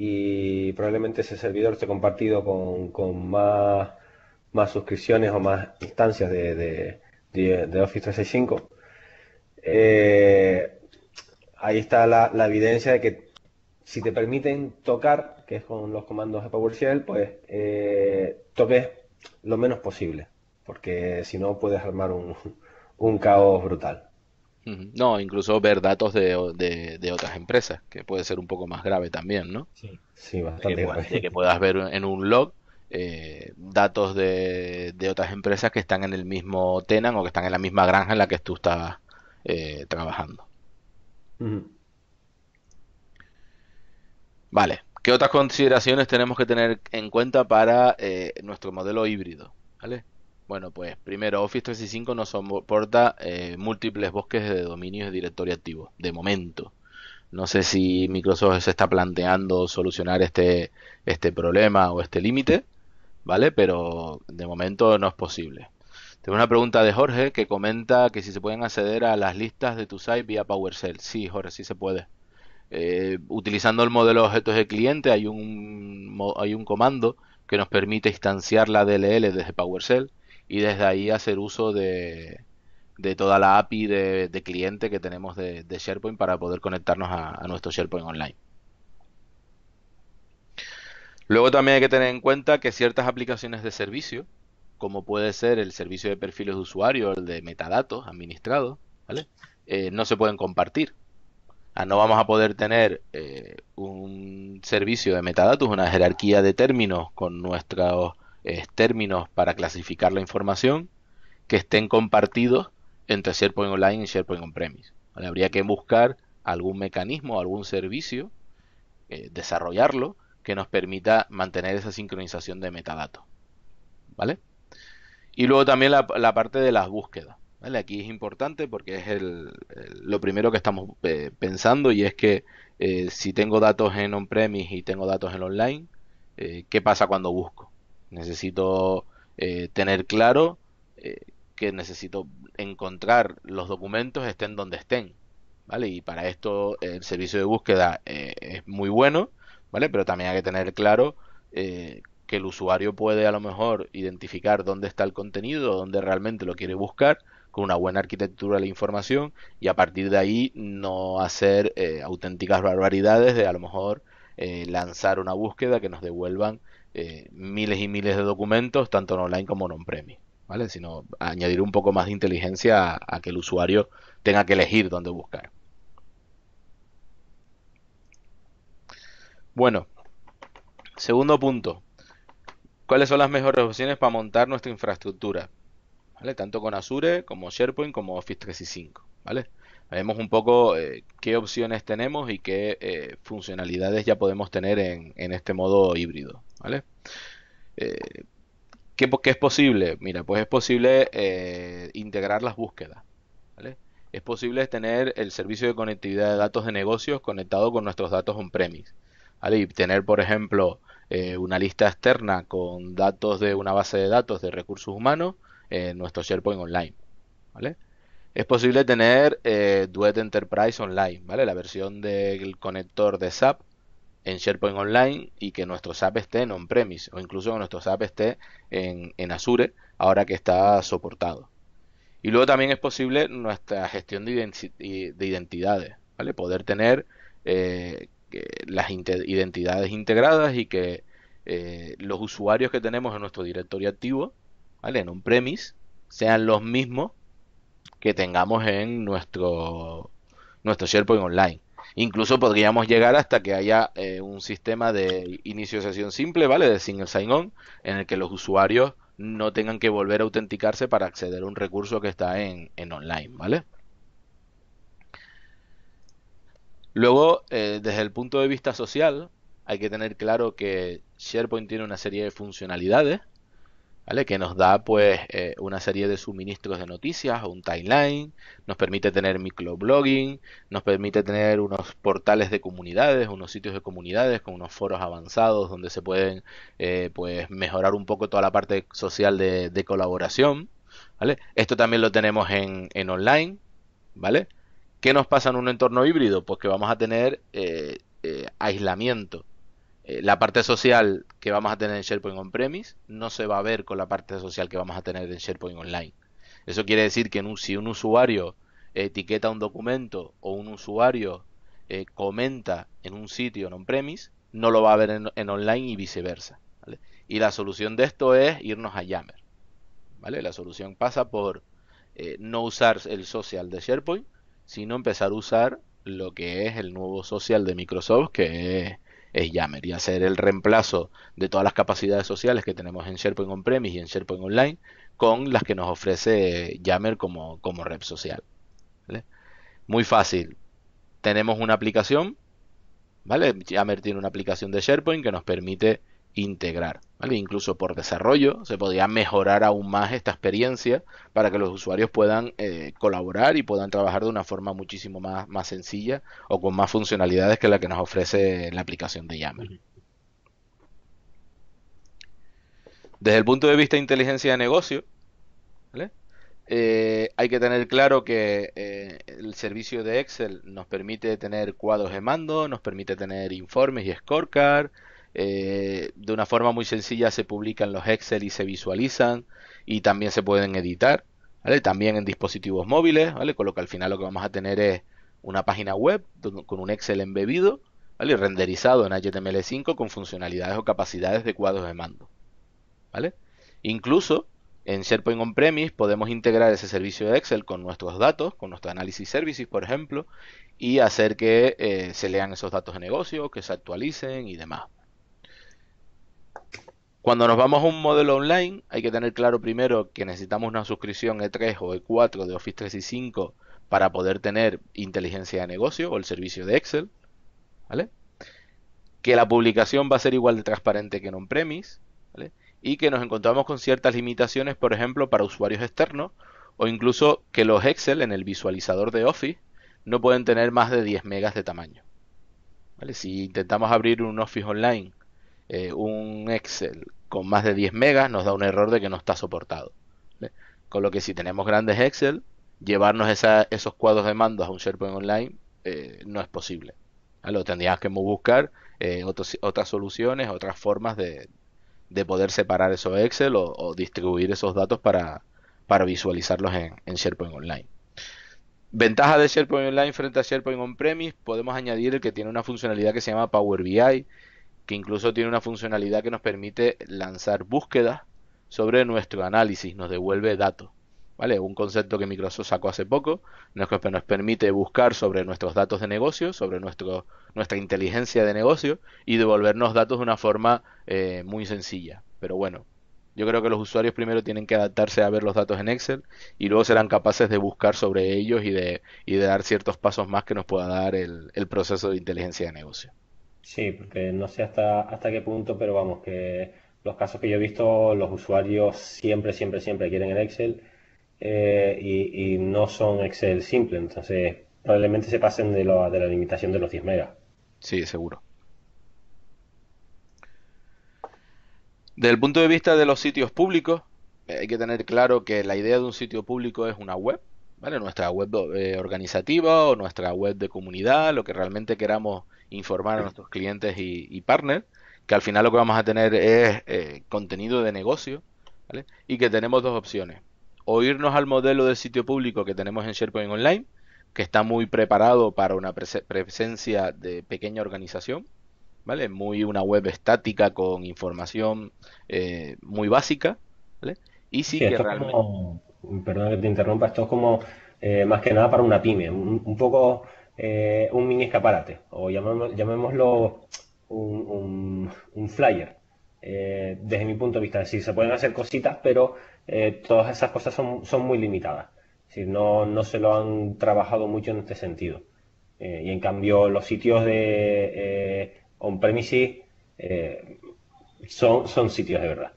y probablemente ese servidor esté compartido con, más, suscripciones o más instancias de, Office 365. Eh, ahí está la, evidencia de que si te permiten tocar, que es con los comandos de PowerShell, pues eh, toques lo menos posible, porque si no puedes armar un caos brutal. No, incluso ver datos de, otras empresas, que puede ser un poco más grave también, ¿no? Sí, bastante que, grave. que puedas ver en un log eh, datos de, otras empresas que están en el mismo tenan o que están en la misma granja en la que tú estás eh, trabajando. Vale, ¿qué otras consideraciones tenemos que tener en cuenta para eh, nuestro modelo híbrido? ¿Vale? Bueno, pues primero, Office 365 no soporta eh, múltiples bosques de dominios y directorio activo, de momento. No sé si Microsoft se está planteando solucionar este, este problema o este límite, ¿vale? Pero de momento no es posible. Tengo una pregunta de Jorge que comenta que si se pueden acceder a las listas de tu site vía PowerShell. Sí, Jorge, sí se puede. Eh, utilizando el modelo de objetos de cliente hay un, hay un comando que nos permite instanciar la DLL desde PowerShell y desde ahí hacer uso de, de toda la API de, cliente que tenemos de, SharePoint para poder conectarnos a, nuestro SharePoint online. Luego también hay que tener en cuenta que ciertas aplicaciones de servicio, como puede ser el servicio de perfiles de usuario, el de metadatos administrados, ¿vale? Eh, no se pueden compartir. Ah, no vamos a poder tener eh, un servicio de metadatos, una jerarquía de términos con nuestros eh, términos para clasificar la información que estén compartidos entre SharePoint Online y SharePoint On-Premise. Habría que buscar algún mecanismo, algún servicio, eh, desarrollarlo, que nos permita mantener esa sincronización de metadatos. ¿Vale? Y luego también la, parte de las búsquedas. ¿Vale? Aquí es importante porque es el, lo primero que estamos eh, pensando y es que si tengo datos en on-premise y tengo datos en online, ¿qué pasa cuando busco? Necesito eh, tener claro eh, que necesito encontrar los documentos estén donde estén. ¿Vale? Y para esto el servicio de búsqueda eh, es muy bueno, ¿vale? Pero también hay que tener claro que el usuario puede a lo mejor identificar dónde está el contenido, dónde realmente lo quiere buscar, con una buena arquitectura de la información y a partir de ahí no hacer auténticas barbaridades de a lo mejor lanzar una búsqueda que nos devuelvan eh, miles y miles de documentos, tanto en online como en on-premise, ¿vale? Sino añadir un poco más de inteligencia a, que el usuario tenga que elegir dónde buscar. Bueno, segundo punto. ¿Cuáles son las mejores opciones para montar nuestra infraestructura? ¿Vale? Tanto con Azure como SharePoint como Office 365. ¿vale? Vemos un poco eh, qué opciones tenemos y qué eh, funcionalidades ya podemos tener en este modo híbrido. ¿vale? Eh, ¿qué, es posible? Mira, pues es posible eh, integrar las búsquedas, Es posible tener el servicio de conectividad de datos de negocios conectado con nuestros datos on-premise, Y tener, por ejemplo, eh, una lista externa con datos de una base de datos de recursos humanos en nuestro SharePoint Online, Es posible tener Duet Enterprise Online, ¿vale? La versión del conector de SAP en SharePoint Online y que nuestro SAP esté en on-premise o incluso que nuestro SAP esté en, en Azure ahora que está soportado. Y luego también es posible nuestra gestión de, de identidades, ¿vale? Poder tener eh, las identidades integradas y que eh, los usuarios que tenemos en nuestro directorio activo, ¿vale? En on-premise, sean los mismos que tengamos en nuestro, nuestro SharePoint Online. Incluso podríamos llegar hasta que haya eh, un sistema de inicio de sesión simple, ¿vale? De single sign-on, en el que los usuarios no tengan que volver a autenticarse para acceder a un recurso que está en, online, ¿vale? Luego, eh, desde el punto de vista social, hay que tener claro que SharePoint tiene una serie de funcionalidades que nos da pues eh, una serie de suministros de noticias o un timeline, nos permite tener microblogging, nos permite tener unos portales de comunidades, unos sitios de comunidades con unos foros avanzados donde se pueden eh, pues mejorar un poco toda la parte social de, colaboración. ¿vale? Esto también lo tenemos en, en, online, ¿vale? ¿Qué nos pasa en un entorno híbrido? Pues que vamos a tener eh, aislamiento eh, la parte social que vamos a tener en SharePoint on-premise no se va a ver con la parte social que vamos a tener en SharePoint online. Eso quiere decir que si un usuario etiqueta un documento o un usuario eh, comenta en un sitio en on-premise, no lo va a ver en, online y viceversa. Y la solución de esto es irnos a Yammer. ¿vale? La solución pasa por eh, no usar el social de SharePoint, sino empezar a usar lo que es el nuevo social de Microsoft, que es es Yammer y hacer el reemplazo de todas las capacidades sociales que tenemos en SharePoint On-Premise y en SharePoint Online con las que nos ofrece Yammer como, como red social. Muy fácil. Tenemos una aplicación, ¿vale? Yammer tiene una aplicación de SharePoint que nos permite integrar. Incluso por desarrollo se podría mejorar aún más esta experiencia para que los usuarios puedan eh, colaborar y puedan trabajar de una forma muchísimo más, más sencilla o con más funcionalidades que la que nos ofrece la aplicación de Yammer. Desde el punto de vista de inteligencia de negocio, eh, hay que tener claro que eh, el servicio de Excel nos permite tener cuadros de mando, nos permite tener informes y scorecard, eh, de una forma muy sencilla se publican los Excel y se visualizan y también se pueden editar, También en dispositivos móviles, ¿vale? Con lo que al final lo que vamos a tener es una página web con un Excel embebido, ¿vale? Renderizado en HTML5 con funcionalidades o capacidades de cuadros de mando, ¿vale? Incluso en SharePoint On-Premise podemos integrar ese servicio de Excel con nuestros datos, con nuestro análisis services, por ejemplo, y hacer que eh, se lean esos datos de negocio, que se actualicen y demás. Cuando nos vamos a un modelo online, hay que tener claro primero que necesitamos una suscripción E3 o E4 de Office 365 para poder tener inteligencia de negocio o el servicio de Excel, ¿vale? Que la publicación va a ser igual de transparente que en on-premise, ¿vale? Y que nos encontramos con ciertas limitaciones, por ejemplo, para usuarios externos o incluso que los Excel en el visualizador de Office no pueden tener más de 10 megas de tamaño. Si intentamos abrir un Office Online, eh, un Excel con más de 10 megas nos da un error de que no está soportado. Con lo que si tenemos grandes Excel, llevarnos esos cuadros de mando a un SharePoint Online eh, no es posible. Lo tendríamos que buscar eh, otras soluciones, otras formas de, poder separar esos Excel o, distribuir esos datos para, para visualizarlos en, en, SharePoint Online. Ventaja de SharePoint Online frente a SharePoint On-Premise, podemos añadir el que tiene una funcionalidad que se llama Power BI, que incluso tiene una funcionalidad que nos permite lanzar búsquedas sobre nuestro análisis, nos devuelve datos. ¿Vale? Un concepto que Microsoft sacó hace poco, nos permite buscar sobre nuestros datos de negocio, sobre nuestra inteligencia de negocio y devolvernos datos de una forma eh, muy sencilla. Pero bueno, yo creo que los usuarios primero tienen que adaptarse a ver los datos en Excel y luego serán capaces de buscar sobre ellos y de, dar ciertos pasos más que nos pueda dar el proceso de inteligencia de negocio. Sí, porque no sé hasta, hasta qué punto, pero vamos, que los casos que yo he visto, los usuarios siempre, siempre, siempre quieren el Excel eh, y, no son Excel simple, entonces probablemente se pasen de, lo, de la limitación de los 10 megas. Sí, seguro. Desde el punto de vista de los sitios públicos, eh, hay que tener claro que la idea de un sitio público es una web nuestra web eh, organizativa o nuestra web de comunidad, lo que realmente queramos informar a nuestros clientes y, partners, que al final lo que vamos a tener es eh, contenido de negocio, ¿vale? Y que tenemos dos opciones. O irnos al modelo del sitio público que tenemos en SharePoint Online, que está muy preparado para una presencia de pequeña organización, ¿vale? Muy una web estática con información eh, muy básica, Y sí, que realmente perdona que te interrumpa, esto es como eh, más que nada para una pyme, un, poco eh, un mini escaparate, o llamémoslo un, flyer, eh, desde mi punto de vista. Es decir, se pueden hacer cositas, pero todas esas cosas son, muy limitadas. Es decir, no, no se lo han trabajado mucho en este sentido. y en cambio, los sitios de on-premises son, son sitios de verdad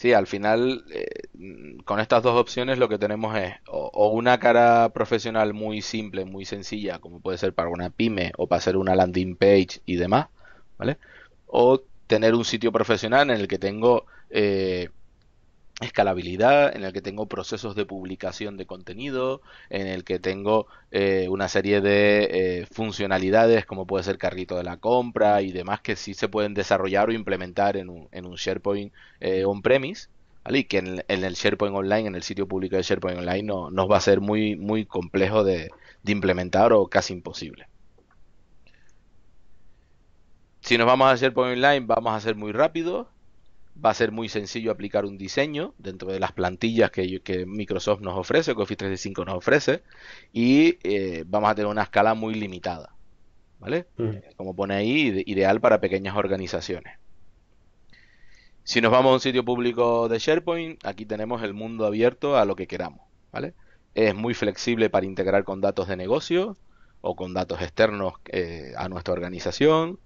sí, al final eh, mm, con estas dos opciones lo que tenemos es o, una cara profesional muy simple, muy sencilla, como puede ser para una pyme o para hacer una landing page y demás, ¿vale? O tener un sitio profesional en el que tengo eh, escalabilidad, en el que tengo procesos de publicación de contenido, en el que tengo eh, una serie de eh, funcionalidades como puede ser carrito de la compra y demás que sí se pueden desarrollar o implementar en un, SharePoint eh, on-premise. Y que en, el SharePoint Online, en el sitio público de SharePoint Online, no, nos va a ser muy, muy complejo de, implementar o casi imposible. Si nos vamos a SharePoint Online, vamos a ser muy rápido Va a ser muy sencillo aplicar un diseño dentro de las plantillas que, Microsoft nos ofrece, que Office 365 nos ofrece, y eh, vamos a tener una escala muy limitada. ¿Vale? Mm. Como pone ahí, ideal para pequeñas organizaciones. Si nos vamos a un sitio público de SharePoint, aquí tenemos el mundo abierto a lo que queramos, ¿vale? Es muy flexible para integrar con datos de negocio o con datos externos eh, a nuestra organización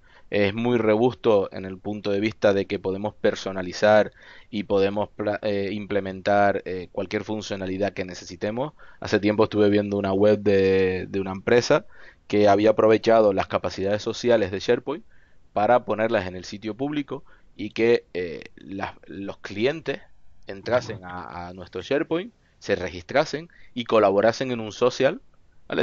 es muy robusto en el punto de vista de que podemos personalizar y podemos eh, implementar eh, cualquier funcionalidad que necesitemos. Hace tiempo estuve viendo una web de, una empresa que había aprovechado las capacidades sociales de SharePoint para ponerlas en el sitio público y que eh, los clientes entrasen a, a nuestro SharePoint, se registrasen y colaborasen en un social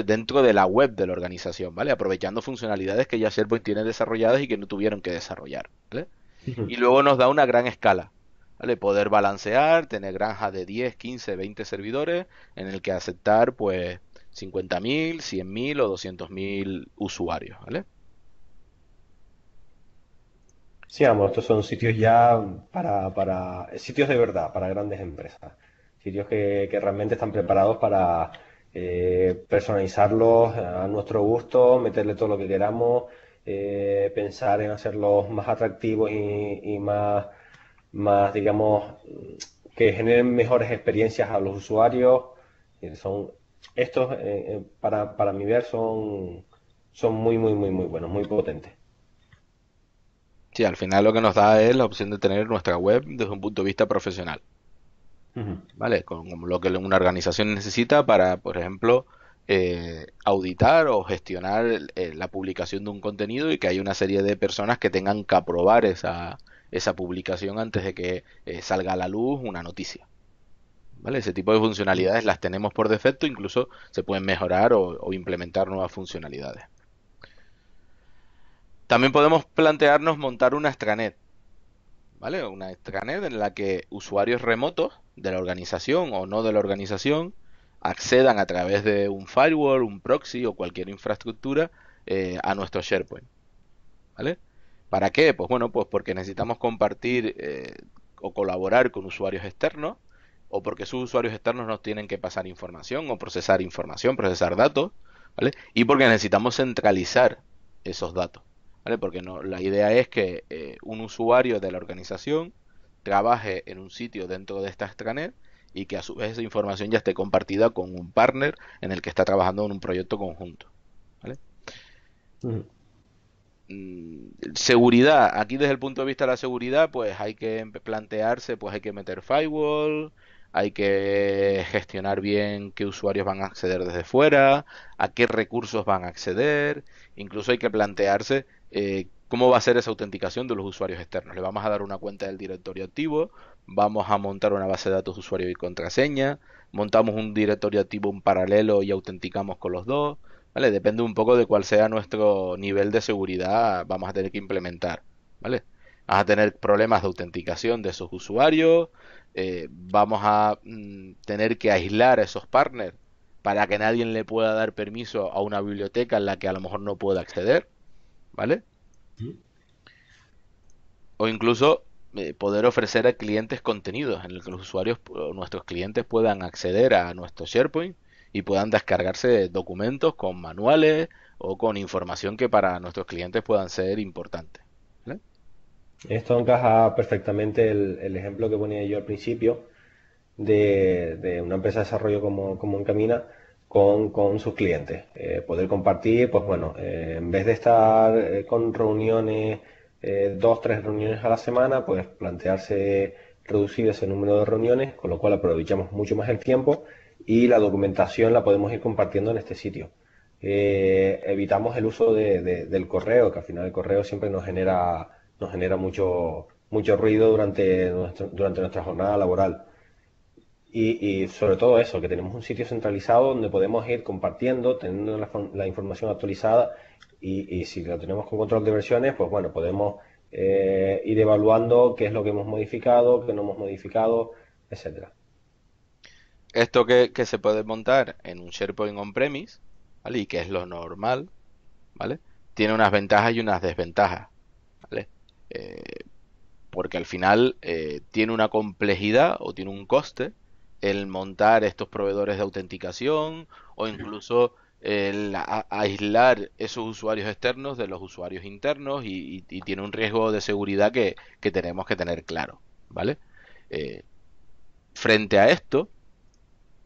Dentro de la web de la organización, ¿vale? Aprovechando funcionalidades que ya SharePoint tiene desarrolladas y que no tuvieron que desarrollar, ¿vale? Y luego nos da una gran escala, ¿vale? Poder balancear, tener granjas de 10, 15, 20 servidores en el que aceptar, pues, 50.000, 100.000 o 200.000 usuarios, ¿vale? Sí, vamos, estos son sitios ya para, sitios de verdad, para grandes empresas. Sitios que realmente están preparados para, eh, personalizarlos eh, a nuestro gusto, meterle todo lo que queramos, eh, pensar en hacerlos más atractivos y, más, más, digamos, mm, que generen mejores experiencias a los usuarios. Son, estos, para, para mi ver, son, son muy, muy, muy, muy buenos, muy potentes. Sí, al final lo que nos da es la opción de tener nuestra web desde un punto de vista profesional. ¿vale? Con, lo que una organización necesita para, por ejemplo, eh, auditar o gestionar eh, la publicación de un contenido y que haya una serie de personas que tengan que aprobar esa, esa publicación antes de que eh, salga a la luz una noticia. ¿Vale? Ese tipo de funcionalidades las tenemos por defecto, incluso se pueden mejorar o, implementar nuevas funcionalidades. También podemos plantearnos montar una extranet. ¿vale? Una extranet en la que usuarios remotos de la organización o no de la organización accedan a través de un firewall, un proxy o cualquier infraestructura eh, a nuestro SharePoint, ¿vale? ¿Para qué? Pues bueno, pues porque necesitamos compartir eh, o colaborar con usuarios externos o porque sus usuarios externos nos tienen que pasar información o procesar información, procesar datos, ¿vale? Y porque necesitamos centralizar esos datos. Porque no, la idea es que eh, un usuario de la organización trabaje en un sitio dentro de esta extranet y que a su vez esa información ya esté compartida con un partner en el que está trabajando en un proyecto conjunto. Mm, seguridad, aquí desde el punto de vista de la seguridad, pues hay que em, plantearse, pues hay que meter firewall, hay que gestionar bien qué usuarios van a acceder desde fuera, a qué recursos van a acceder, incluso hay que plantearse eh, ¿Cómo va a ser esa autenticación de los usuarios externos? Le vamos a dar una cuenta del directorio activo, vamos a montar una base de datos usuario y contraseña, montamos un directorio activo en paralelo y autenticamos con los dos. ¿Vale? Depende un poco de cuál sea nuestro nivel de seguridad, vamos a tener que implementar. ¿Vale? Vas a tener problemas de autenticación de esos usuarios, eh, vamos a mm, tener que aislar a esos partners para que nadie le pueda dar permiso a una biblioteca en la que a lo mejor no pueda acceder. ¿vale? O incluso eh, poder ofrecer a clientes contenidos en el que los usuarios o nuestros clientes puedan acceder a nuestro SharePoint y puedan descargarse documentos con manuales o con información que para nuestros clientes puedan ser importante. Esto encaja perfectamente el, ejemplo que ponía yo al principio de, una empresa de desarrollo como, como Encamina con, con sus clientes. Eh, poder compartir, pues bueno, eh, en vez de estar eh, con reuniones, dos, tres reuniones a la semana, pues plantearse reducir ese número de reuniones, con lo cual aprovechamos mucho más el tiempo y la documentación la podemos ir compartiendo en este sitio. evitamos el uso de, del correo, que al final el correo siempre nos genera, nos genera mucho, mucho ruido durante, durante nuestra jornada laboral. Y, sobre todo eso, que tenemos un sitio centralizado donde podemos ir compartiendo, teniendo la, información actualizada y, si lo tenemos con control de versiones, pues bueno, podemos eh, ir evaluando qué es lo que hemos modificado, qué no hemos modificado, etcétera. Esto que, se puede montar en un SharePoint on-premise, ¿vale? Y que es lo normal, ¿vale? Tiene unas ventajas y unas desventajas, ¿vale? Eh, porque al final eh, tiene una complejidad o tiene un coste el montar estos proveedores de autenticación o incluso el aislar esos usuarios externos de los usuarios internos y, tiene un riesgo de seguridad que, tenemos que tener claro, ¿vale? Eh, frente a esto,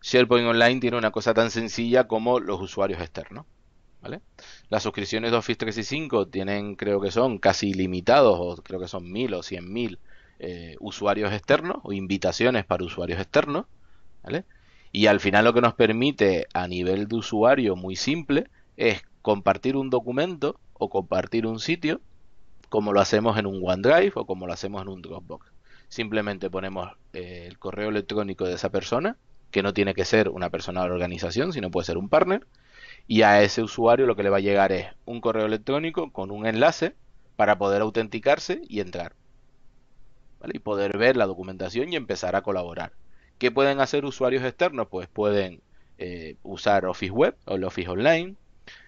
SharePoint Online tiene una cosa tan sencilla como los usuarios externos, ¿vale? Las suscripciones de Office 365 tienen, creo que son casi limitados o creo que son mil o cien mil eh, usuarios externos o invitaciones para usuarios externos. Y al final lo que nos permite a nivel de usuario muy simple es compartir un documento o compartir un sitio como lo hacemos en un OneDrive o como lo hacemos en un Dropbox. Simplemente ponemos eh, el correo electrónico de esa persona, que no tiene que ser una persona de la organización, sino puede ser un partner, y a ese usuario lo que le va a llegar es un correo electrónico con un enlace para poder autenticarse y entrar. ¿vale? Y poder ver la documentación y empezar a colaborar. ¿Qué pueden hacer usuarios externos? Pues pueden eh, usar Office Web o Office Online,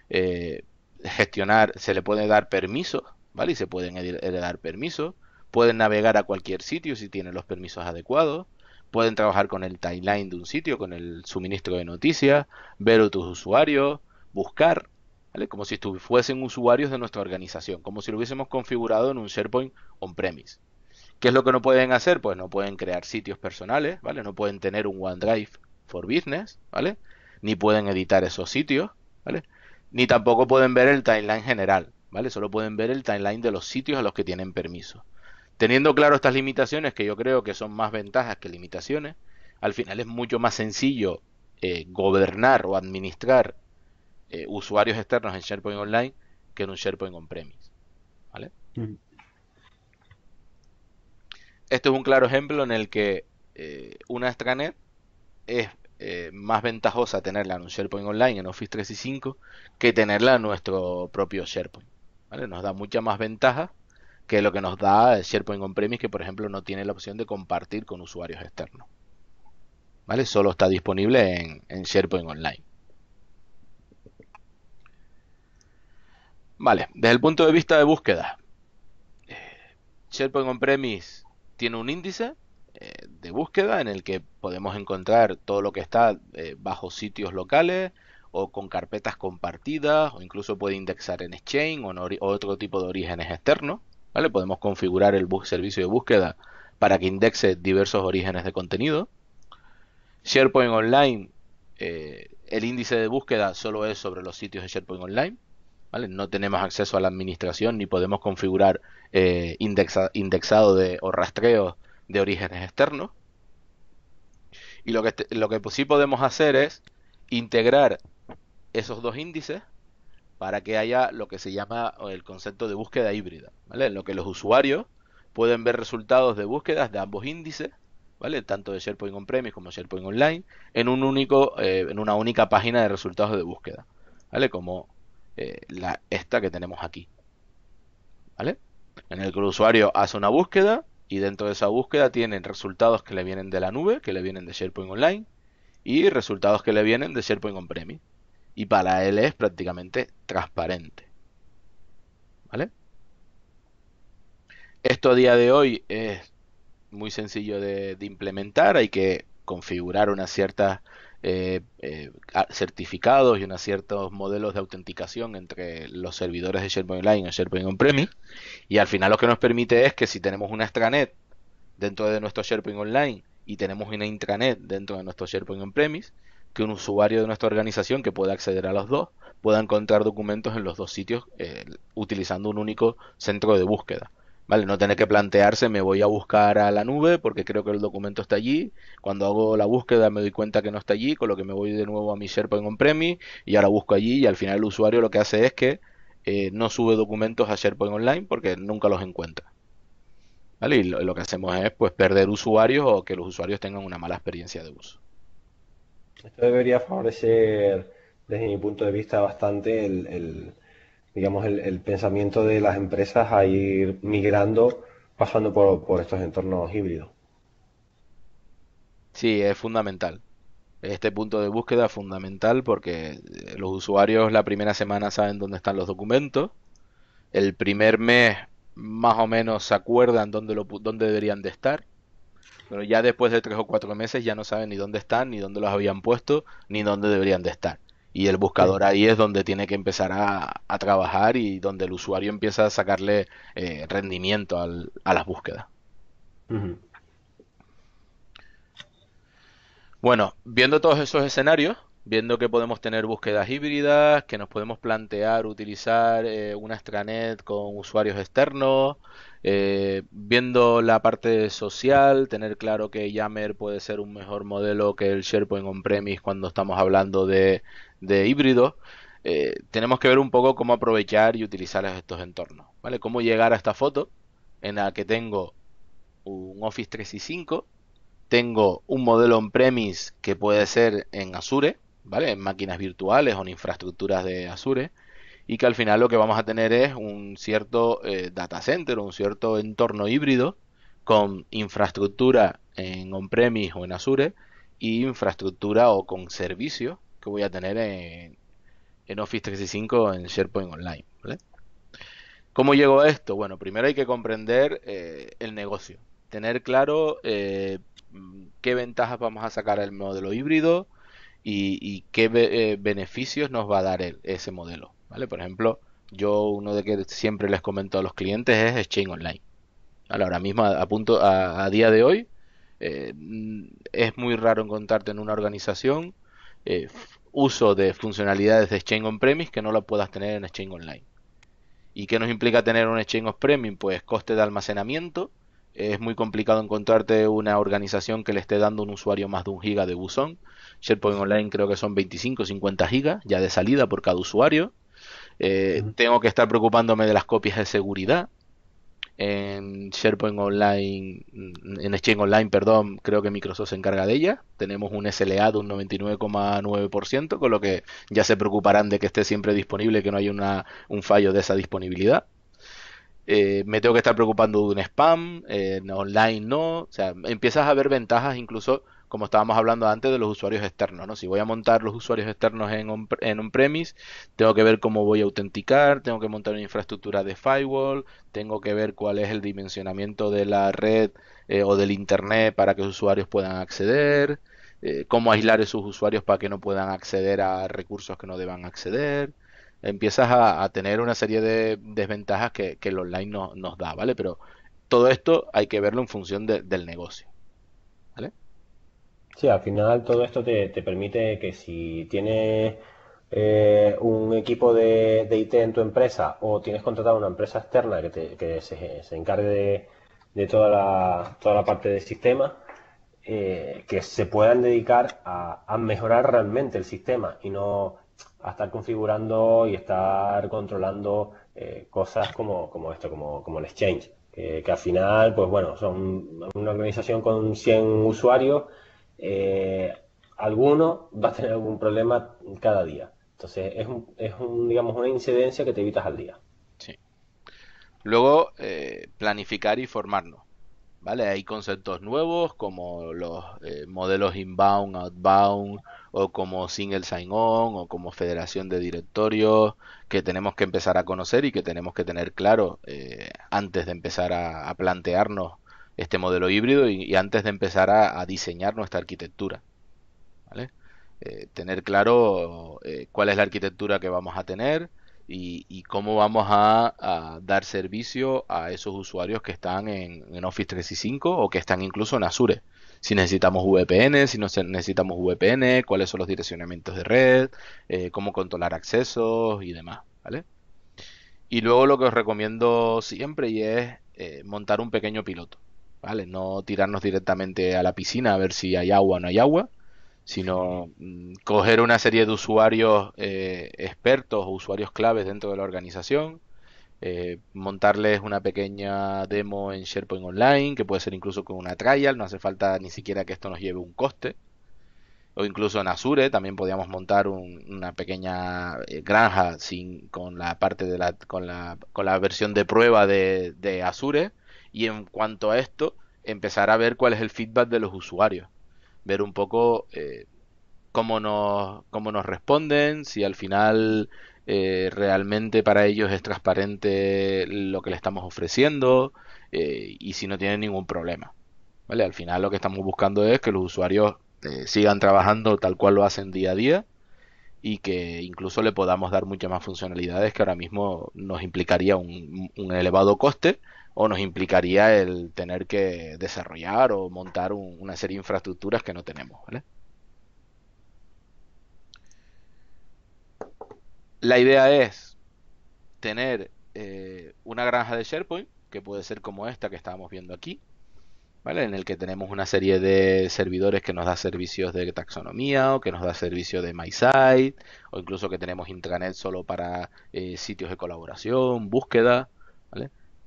eh, gestionar, se le puede dar permiso, ¿vale? Y se pueden dar permisos, pueden navegar a cualquier sitio si tienen los permisos adecuados, pueden trabajar con el timeline de un sitio, con el suministro de noticias, ver otros usuarios, buscar, ¿vale? Como si fuesen usuarios de nuestra organización, como si lo hubiésemos configurado en un SharePoint on-premise. ¿Qué es lo que no pueden hacer? Pues no pueden crear sitios personales, ¿vale? No pueden tener un OneDrive for Business, ¿vale? Ni pueden editar esos sitios, ¿vale? Ni tampoco pueden ver el timeline general, ¿vale? Solo pueden ver el timeline de los sitios a los que tienen permiso. Teniendo claro estas limitaciones, que yo creo que son más ventajas que limitaciones, al final es mucho más sencillo eh, gobernar o administrar eh, usuarios externos en SharePoint Online que en un SharePoint on-premise, ¿vale? esto es un claro ejemplo en el que eh, una extranet es eh, más ventajosa tenerla en un SharePoint Online, en Office 365, que tenerla en nuestro propio SharePoint. Nos da mucha más ventaja que lo que nos da el SharePoint On-Premise, que por ejemplo no tiene la opción de compartir con usuarios externos. ¿Vale? Solo está disponible en, SharePoint Online. Vale, desde el punto de vista de búsqueda, eh, SharePoint On-Premise tiene un índice eh, de búsqueda en el que podemos encontrar todo lo que está eh, bajo sitios locales o con carpetas compartidas o incluso puede indexar en Exchange o, otro tipo de orígenes externos. Podemos configurar el servicio de búsqueda para que indexe diversos orígenes de contenido. SharePoint Online, eh, el índice de búsqueda solo es sobre los sitios de SharePoint Online. No tenemos acceso a la administración ni podemos configurar eh, indexado de, o rastreo de orígenes externos. Y lo que, lo que sí podemos hacer es integrar esos dos índices para que haya lo que se llama el concepto de búsqueda híbrida, En lo que los usuarios pueden ver resultados de búsquedas de ambos índices, ¿vale? Tanto de SharePoint on-premise como SharePoint online en un único eh, en una única página de resultados de búsqueda, ¿vale? Como eh, la, esta que tenemos aquí. ¿Vale? En el que el usuario hace una búsqueda y dentro de esa búsqueda tienen resultados que le vienen de la nube, que le vienen de SharePoint Online y resultados que le vienen de SharePoint on Y para él es prácticamente transparente. ¿Vale? Esto a día de hoy es muy sencillo de, de implementar, hay que configurar una cierta eh, eh, certificados y unos ciertos modelos de autenticación entre los servidores de SharePoint Online y SharePoint On-Premise. Y al final lo que nos permite es que si tenemos una extranet dentro de nuestro SharePoint Online y tenemos una intranet dentro de nuestro SharePoint On-Premise, que un usuario de nuestra organización que pueda acceder a los dos pueda encontrar documentos en los dos sitios eh, utilizando un único centro de búsqueda. Vale, no tener que plantearse, me voy a buscar a la nube porque creo que el documento está allí. Cuando hago la búsqueda me doy cuenta que no está allí, con lo que me voy de nuevo a mi SharePoint on y ahora busco allí y al final el usuario lo que hace es que eh, no sube documentos a SharePoint Online porque nunca los encuentra. ¿Vale? Y lo, que hacemos es pues perder usuarios o que los usuarios tengan una mala experiencia de uso. Esto debería favorecer, desde mi punto de vista, bastante el digamos, el, pensamiento de las empresas a ir migrando, pasando por, por estos entornos híbridos. Sí, es fundamental. Este punto de búsqueda es fundamental porque eh, los usuarios la primera semana saben dónde están los documentos, el primer mes más o menos se acuerdan dónde, lo, dónde deberían de estar, pero ya después de tres o cuatro meses ya no saben ni dónde están, ni dónde los habían puesto, ni dónde deberían de estar. Y el buscador ahí es donde tiene que empezar a, trabajar y donde el usuario empieza a sacarle eh, rendimiento a las búsquedas. Bueno, viendo todos esos escenarios, viendo que podemos tener búsquedas híbridas, que nos podemos plantear utilizar eh, una extranet con usuarios externos, eh, viendo la parte social, tener claro que Yammer puede ser un mejor modelo que el SharePoint on-premise cuando estamos hablando de, de híbridos. Eh, tenemos que ver un poco cómo aprovechar y utilizar estos entornos, ¿vale? Cómo llegar a esta foto en la que tengo un Office 365, tengo un modelo on-premise que puede ser en Azure, ¿vale? En máquinas virtuales o en infraestructuras de Azure, y que al final lo que vamos a tener es un cierto eh, data center, un cierto entorno híbrido con infraestructura en on-premise o en Azure y infraestructura o con servicio que voy a tener en, Office 365 en SharePoint Online, ¿Cómo llegó a esto? Bueno, primero hay que comprender eh, el negocio, tener claro eh, qué ventajas vamos a sacar del modelo híbrido, y, qué eh, beneficios nos va a dar ese modelo. ¿vale? Por ejemplo, yo uno de que siempre les comento a los clientes es Exchange Online. Ahora mismo, a, punto, a, día de hoy, eh, mm, es muy raro encontrarte en una organización eh, uso de funcionalidades de Exchange On-Premise que no lo puedas tener en Exchange Online. ¿Y qué nos implica tener un Exchange On-Premise? Pues coste de almacenamiento. Es muy complicado encontrarte una organización que le esté dando un usuario más de un giga de buzón. SharePoint Online creo que son 25 o 50 gigas ya de salida por cada usuario. Eh, tengo que estar preocupándome de las copias de seguridad. En SharePoint Online, en Exchange Online, perdón, creo que Microsoft se encarga de ella. Tenemos un SLA de un 99,9%, con lo que ya se preocuparán de que esté siempre disponible, que no haya un fallo de esa disponibilidad. Eh, me tengo que estar preocupando de un spam, eh, en online no, o sea, empiezas a ver ventajas incluso como estábamos hablando antes de los usuarios externos, ¿no? Si voy a montar los usuarios externos en on-premise, tengo que ver cómo voy a autenticar, tengo que montar una infraestructura de firewall, tengo que ver cuál es el dimensionamiento de la red eh, o del internet para que los usuarios puedan acceder, eh, cómo aislar esos usuarios para que no puedan acceder a recursos que no deban acceder empiezas a, tener una serie de desventajas que, el online nos da, ¿vale? Pero todo esto hay que verlo en función del negocio. Sí, al final todo esto te, permite que si tienes eh, un equipo de, de, IT en tu empresa o tienes contratado una empresa externa que, se, se, encargue de, toda, la, toda la parte del sistema, eh, que se puedan dedicar a, mejorar realmente el sistema y no a estar configurando y estar controlando eh, cosas como, como esto, como, el exchange, que, al final, pues bueno, son una organización con 100 usuarios eh, alguno va a tener algún problema cada día. Entonces es, digamos, una incidencia que te evitas al día. Sí. Luego, eh, planificar y formarnos. ¿Vale? Hay conceptos nuevos como los eh, modelos inbound, outbound, o como single sign-on, o como federación de directorios, que tenemos que empezar a conocer y que tenemos que tener claro eh, antes de empezar a plantearnos este modelo híbrido y, antes de empezar a, diseñar nuestra arquitectura. Eh, tener claro eh, cuál es la arquitectura que vamos a tener y, cómo vamos a, dar servicio a esos usuarios que están en, en, Office 365 o que están incluso en Azure. Si necesitamos VPN, si no necesitamos VPN, cuáles son los direccionamientos de red, eh, cómo controlar accesos y demás. ¿vale? Y luego lo que os recomiendo siempre y es montar un pequeño piloto. No tirarnos directamente a la piscina a ver si hay agua o no hay agua, sino mm, coger una serie de usuarios eh, expertos o usuarios claves dentro de la organización, eh, montarles una pequeña demo en SharePoint Online, que puede ser incluso con una trial, no hace falta ni siquiera que esto nos lleve un coste. O incluso en Azure también podíamos montar una pequeña eh, granja con la parte de la, con la, con la versión de prueba de, de Azure y en cuanto a esto, empezar a ver cuál es el feedback de los usuarios, ver un poco eh, cómo, nos, cómo nos responden, si al final eh, realmente para ellos es transparente lo que le estamos ofreciendo eh, y si no tienen ningún problema. ¿Vale? Al final lo que estamos buscando es que los usuarios sigan trabajando tal cual lo hacen día a día y que incluso le podamos dar muchas más funcionalidades que ahora mismo nos implicaría un elevado coste o nos implicaría el tener que desarrollar o montar una serie de infraestructuras que no tenemos. La idea es tener eh, una granja de SharePoint, que puede ser como esta que estábamos viendo aquí, ¿vale? en el que tenemos una serie de servidores que nos da servicios de taxonomía o que nos da servicio de MySite, o incluso que tenemos intranet solo para eh, sitios de colaboración, búsqueda,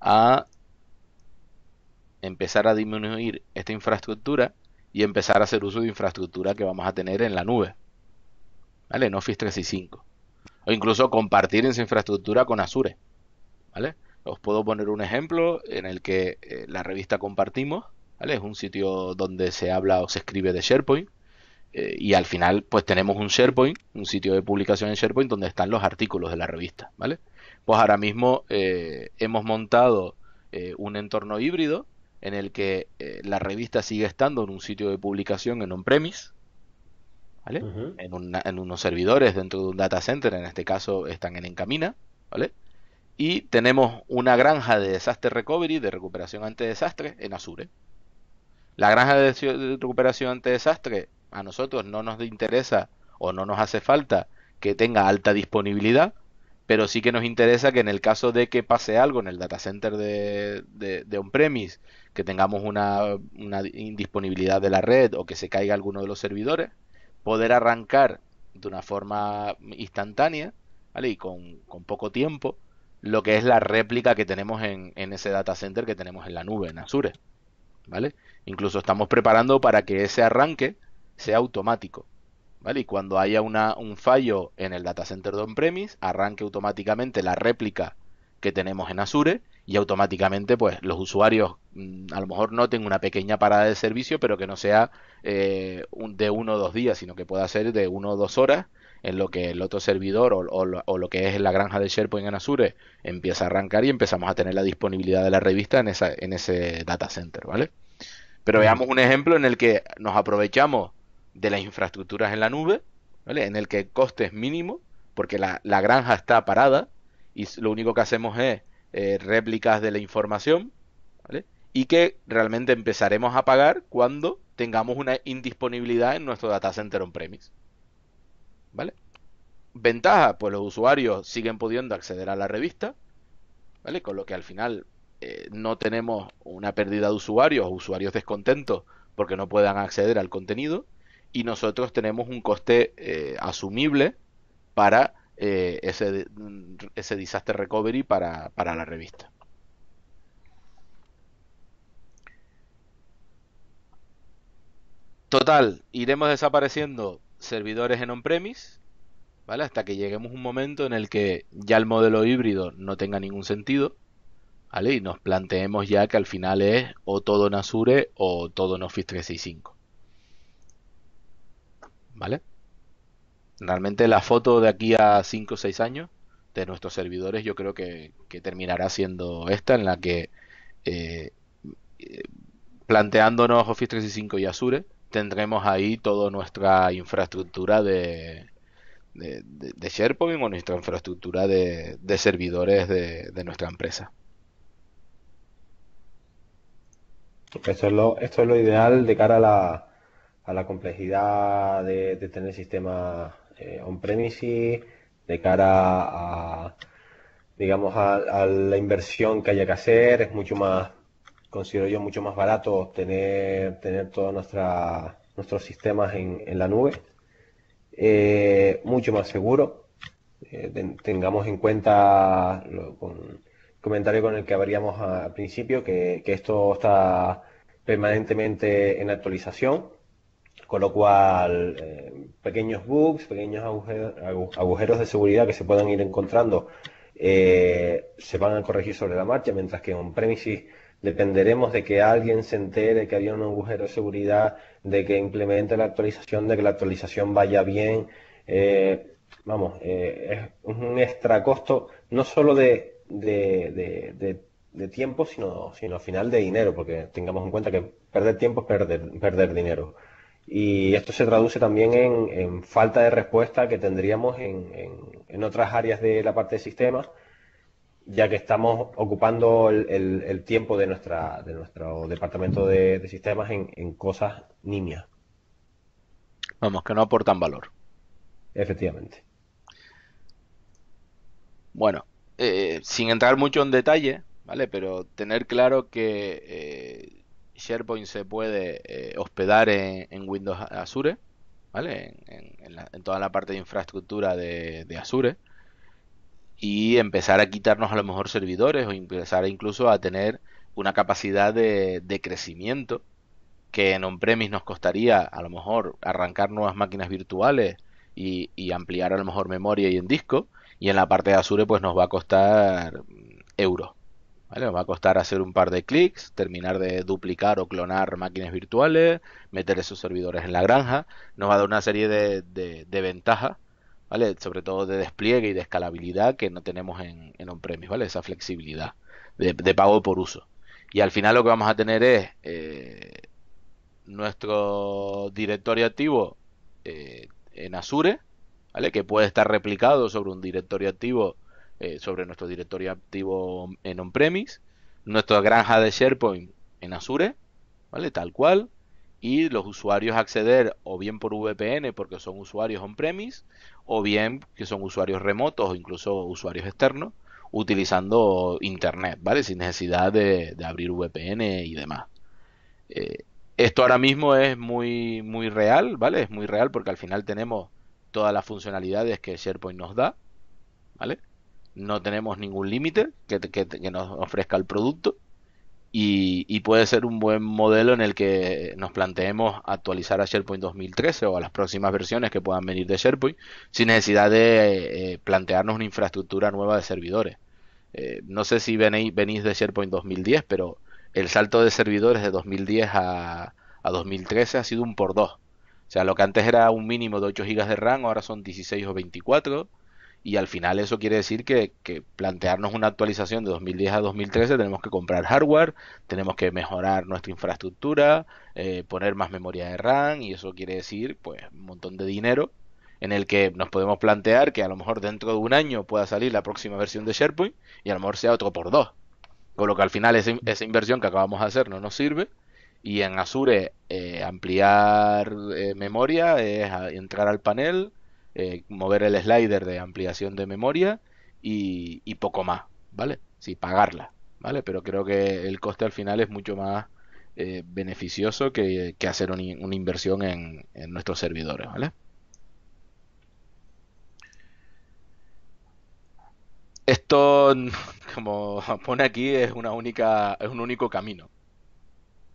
a empezar a disminuir esta infraestructura y empezar a hacer uso de infraestructura que vamos a tener en la nube. ¿Vale? En Office 365. O incluso compartir esa infraestructura con Azure. ¿Vale? Os puedo poner un ejemplo en el que eh, la revista compartimos, ¿vale? Es un sitio donde se habla o se escribe de SharePoint. Eh, y al final, pues tenemos un SharePoint, un sitio de publicación en SharePoint donde están los artículos de la revista, ¿vale? Pues ahora mismo eh, hemos montado un entorno híbrido en el que eh, la revista sigue estando en un sitio de publicación en on-premise, en, unos servidores dentro de un data center, en este caso están en Encamina, ¿vale? Y tenemos una granja de desastre recovery, de recuperación ante desastre, en Azure. La granja de recuperación ante desastre a nosotros no nos interesa o no nos hace falta que tenga alta disponibilidad, pero sí que nos interesa que en el caso de que pase algo en el data center de, on-premise, que tengamos una, indisponibilidad de la red o que se caiga alguno de los servidores, poder arrancar de una forma instantánea ¿vale? y con, poco tiempo lo que es la réplica que tenemos en, ese data center que tenemos en la nube, en Azure. ¿vale? Incluso estamos preparando para que ese arranque sea automático. Y cuando haya un fallo en el data center de on-premise, arranque automáticamente la réplica que tenemos en Azure y automáticamente pues los usuarios mm, a lo mejor noten una pequeña parada de servicio pero que no sea eh, de uno o dos días sino que pueda ser de uno o dos horas en lo que el otro servidor o, lo que es la granja de SharePoint en Azure empieza a arrancar y empezamos a tener la disponibilidad de la revista en, en ese data center, ¿vale? Pero veamos un ejemplo en el que nos aprovechamos de las infraestructuras en la nube, ¿vale? en el que el coste es mínimo, porque la, granja está parada y lo único que hacemos es eh, réplicas de la información, ¿vale? y que realmente empezaremos a pagar cuando tengamos una indisponibilidad en nuestro data center on-premise. ¿Vale? Ventaja, pues los usuarios siguen pudiendo acceder a la revista, ¿vale? Con lo que al final eh, no tenemos una pérdida de usuarios, usuarios descontentos porque no puedan acceder al contenido, y nosotros tenemos un coste eh, asumible para eh, ese, ese disaster recovery para, para la revista. Total, iremos desapareciendo servidores en on-premise, ¿vale? Hasta que lleguemos a un momento en el que ya el modelo híbrido no tenga ningún sentido, ¿vale? Y nos planteemos ya que al final es o todo en Azure o todo en Office 365. ¿vale? Realmente la foto de aquí a 5 o 6 años de nuestros servidores yo creo que, terminará siendo esta en la que eh, planteándonos Office 365 y Azure tendremos ahí toda nuestra infraestructura de, de, SharePoint o nuestra infraestructura de, de servidores de, nuestra empresa. esto esto es lo ideal de cara a la, a la complejidad de, tener sistemas eh, on-premises, de cara a, digamos, a, la inversión que haya que hacer. Es mucho más, considero yo, mucho más barato tener, tener todos nuestros sistemas en, la nube. Eh, mucho más seguro. Eh, tengamos en cuenta lo, con, comentario con el que haríamos al principio, que, que, esto está permanentemente en actualización. Con lo cual, eh, pequeños bugs, pequeños agujeros, de seguridad que se puedan ir encontrando, eh, se van a corregir sobre la marcha, mientras que on-premises dependeremos de que alguien se entere que había un agujero de seguridad, de que implemente la actualización, de que la actualización vaya bien. Eh, vamos, es un extra costo no solo de, tiempo, sino, sino al final de dinero, porque tengamos en cuenta que perder tiempo es perder, perder dinero y esto se traduce también en, falta de respuesta que tendríamos en, otras áreas de la parte de sistemas, ya que estamos ocupando el, tiempo de, nuestra, de nuestro departamento de, sistemas en, cosas nimias. Vamos, que no aportan valor. Efectivamente. Bueno, eh, sin entrar mucho en detalle, ¿vale? Pero tener claro que... Eh, SharePoint se puede eh, hospedar en, Windows Azure, ¿vale? En, toda la parte de infraestructura de, Azure. Y empezar a quitarnos a lo mejor servidores o empezar incluso a tener una capacidad de, crecimiento que en on-premise nos costaría a lo mejor arrancar nuevas máquinas virtuales y, y, ampliar a lo mejor memoria y en disco. Y en la parte de Azure pues nos va a costar euros ¿vale? Nos va a costar hacer un par de clics, terminar de duplicar o clonar máquinas virtuales, meter esos servidores en la granja, nos va a dar una serie de, ventajas, ¿vale? Sobre todo de despliegue y de escalabilidad que no tenemos en, en on-premise, ¿vale? Esa flexibilidad de, pago por uso. Y al final lo que vamos a tener es eh, nuestro directorio activo eh, en Azure, ¿vale? Que puede estar replicado sobre un directorio activo eh, sobre nuestro directorio activo en on-premise, nuestra granja de SharePoint en Azure, ¿vale? Tal cual. Y los usuarios acceder o bien por VPN porque son usuarios on-premise o bien que son usuarios remotos o incluso usuarios externos utilizando Internet, ¿vale? Sin necesidad de, abrir VPN y demás. Eh, esto ahora mismo es muy, muy real, ¿vale? Es muy real porque al final tenemos todas las funcionalidades que SharePoint nos da, ¿vale? no tenemos ningún límite que, que, nos ofrezca el producto y, puede ser un buen modelo en el que nos planteemos actualizar a SharePoint 2013 o a las próximas versiones que puedan venir de SharePoint sin necesidad de eh, plantearnos una infraestructura nueva de servidores. Eh, no sé si venís, venís de SharePoint 2010, pero el salto de servidores de 2010 a, 2013 ha sido un por dos. O sea, lo que antes era un mínimo de 8 GB de RAM, ahora son 16 o 24 y al final eso quiere decir que, plantearnos una actualización de 2010 a 2013 tenemos que comprar hardware, tenemos que mejorar nuestra infraestructura, eh, poner más memoria de RAM y eso quiere decir pues un montón de dinero en el que nos podemos plantear que a lo mejor dentro de un año pueda salir la próxima versión de SharePoint y a lo mejor sea otro por dos. Con lo que al final esa, inversión que acabamos de hacer no nos sirve y en Azure eh, ampliar eh, memoria es entrar al panel, eh, mover el slider de ampliación de memoria y, poco más, ¿vale? Sí, pagarla, ¿vale? Pero creo que el coste al final es mucho más eh, beneficioso que, hacer una inversión en, nuestros servidores, ¿vale? Esto, [laughs] como pone aquí, es una única, es un único camino,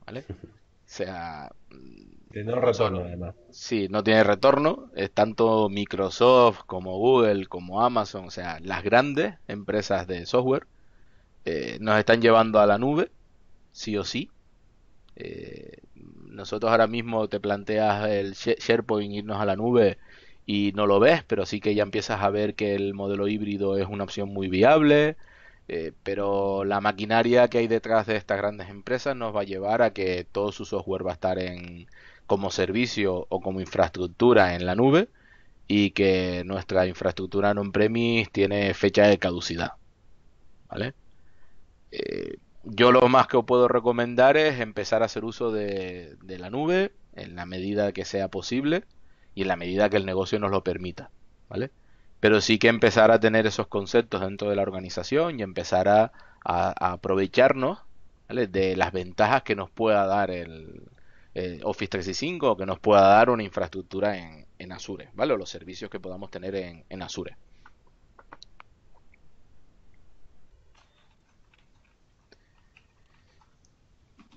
¿vale? [laughs] O sea, no este, no retorno, además. Sí, no tiene retorno. Es tanto Microsoft como Google como Amazon, o sea, las grandes empresas de software eh, nos están llevando a la nube, sí o sí. Eh, nosotros ahora mismo te planteas el SharePoint irnos a la nube y no lo ves, pero sí que ya empiezas a ver que el modelo híbrido es una opción muy viable. Eh, pero la maquinaria que hay detrás de estas grandes empresas nos va a llevar a que todo su software va a estar en, como servicio o como infraestructura en la nube y que nuestra infraestructura on-premise tiene fecha de caducidad. ¿Vale? Eh, yo lo más que os puedo recomendar es empezar a hacer uso de, la nube en la medida que sea posible y en la medida que el negocio nos lo permita, ¿vale? Pero sí que empezar a tener esos conceptos dentro de la organización y empezar a, aprovecharnos de las ventajas que nos pueda dar el, eh, Office 365 que nos pueda dar una infraestructura en, en, Azure, ¿vale? los servicios que podamos tener en, en Azure.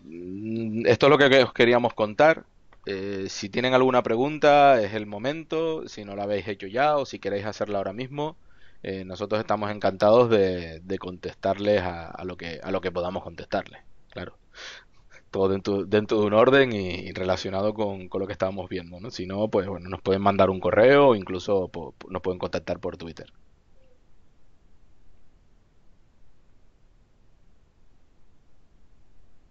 Mm, esto es lo que os queríamos contar. Eh, si tienen alguna pregunta, es el momento. Si no la habéis hecho ya o si queréis hacerla ahora mismo, eh, nosotros estamos encantados de, contestarles a, lo que, a lo que podamos contestarles. Claro todo dentro, dentro de un orden y, relacionado con, lo que estábamos viendo, ¿no? Si no, pues bueno, nos pueden mandar un correo o incluso nos pueden contactar por Twitter.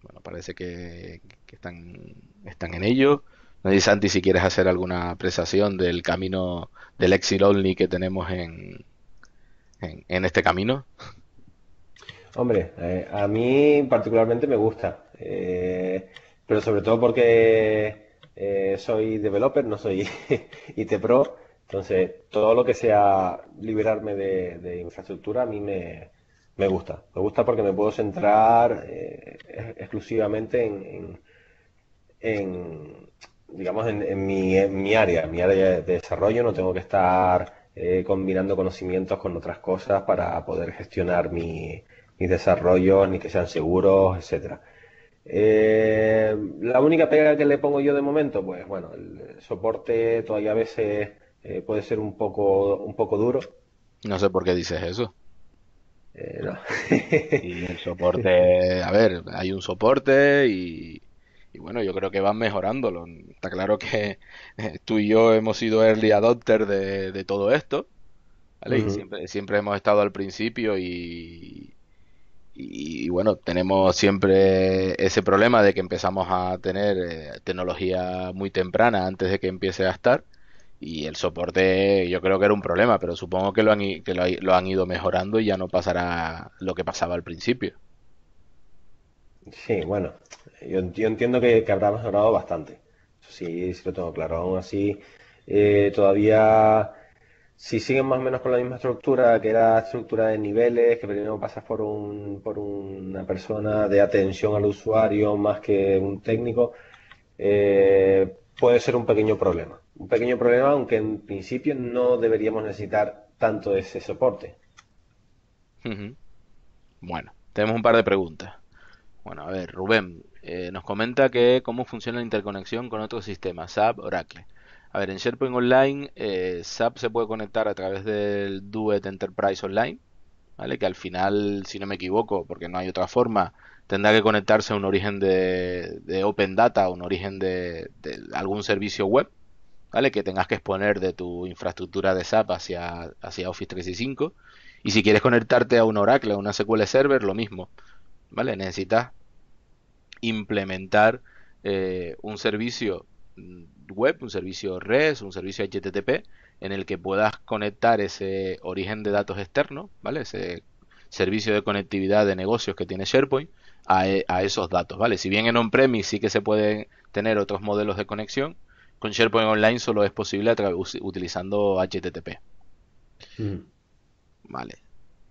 Bueno, parece que, están, están en ello. No Santi, si quieres hacer alguna apreciación del camino del Exil Only que tenemos en, en, en este camino. Hombre, eh, a mí particularmente me gusta, eh, pero sobre todo porque eh, soy developer, no soy [laughs] IT pro, entonces todo lo que sea liberarme de, infraestructura a mí me, gusta. Me gusta porque me puedo centrar e-, exclusivamente en, digamos, en, mi, en mi área, mi área de desarrollo, no tengo que estar combinando conocimientos con otras cosas para poder gestionar mi, ni desarrollo, ni que sean seguros, etcétera. Eh, la única pega que le pongo yo de momento, pues bueno, el soporte todavía a veces eh, puede ser un poco, un poco duro. No sé por qué dices eso. Eh, [laughs] y el soporte, a ver, hay un soporte y, y bueno, yo creo que van mejorándolo. Está claro que tú y yo hemos sido early adopter de, de todo esto. siempre, siempre hemos estado al principio y, y, bueno, tenemos siempre ese problema de que empezamos a tener eh, tecnología muy temprana antes de que empiece a estar. Y el soporte yo creo que era un problema, pero supongo que lo han, ido mejorando y ya no pasará lo que pasaba al principio. Sí, bueno, yo, yo entiendo que, que, habrá mejorado bastante. sí, sí lo tengo claro. Aún así, eh, todavía si siguen más o menos con la misma estructura, que era estructura de niveles, que primero pasas por, un, por una persona de atención al usuario más que un técnico, eh, puede ser un pequeño problema. Un pequeño problema, aunque en principio no deberíamos necesitar tanto ese soporte. Bueno, tenemos un par de preguntas. Bueno, a ver, Rubén eh, nos comenta que cómo funciona la interconexión con otros sistemas, SAP, Oracle. A ver, en SharePoint Online, SAP eh, se puede conectar a través del Duet Enterprise Online, ¿vale? Que al final, si no me equivoco, porque no hay otra forma, tendrá que conectarse a un origen de, Open Data, a un origen de, algún servicio web, ¿vale? Que tengas que exponer de tu infraestructura de SAP hacia, Office 365. Y si quieres conectarte a un Oracle, a una SQL Server, lo mismo, ¿vale? Necesitas implementar eh, un servicio mm, web, un servicio REST, un servicio HTTP, en el que puedas conectar ese origen de datos externo, ¿vale? Ese servicio de conectividad de negocios que tiene SharePoint e, a, esos datos, ¿vale? Si bien en on-premise sí que se pueden tener otros modelos de conexión, con SharePoint Online solo es posible utilizando HTTP. Mm. Vale.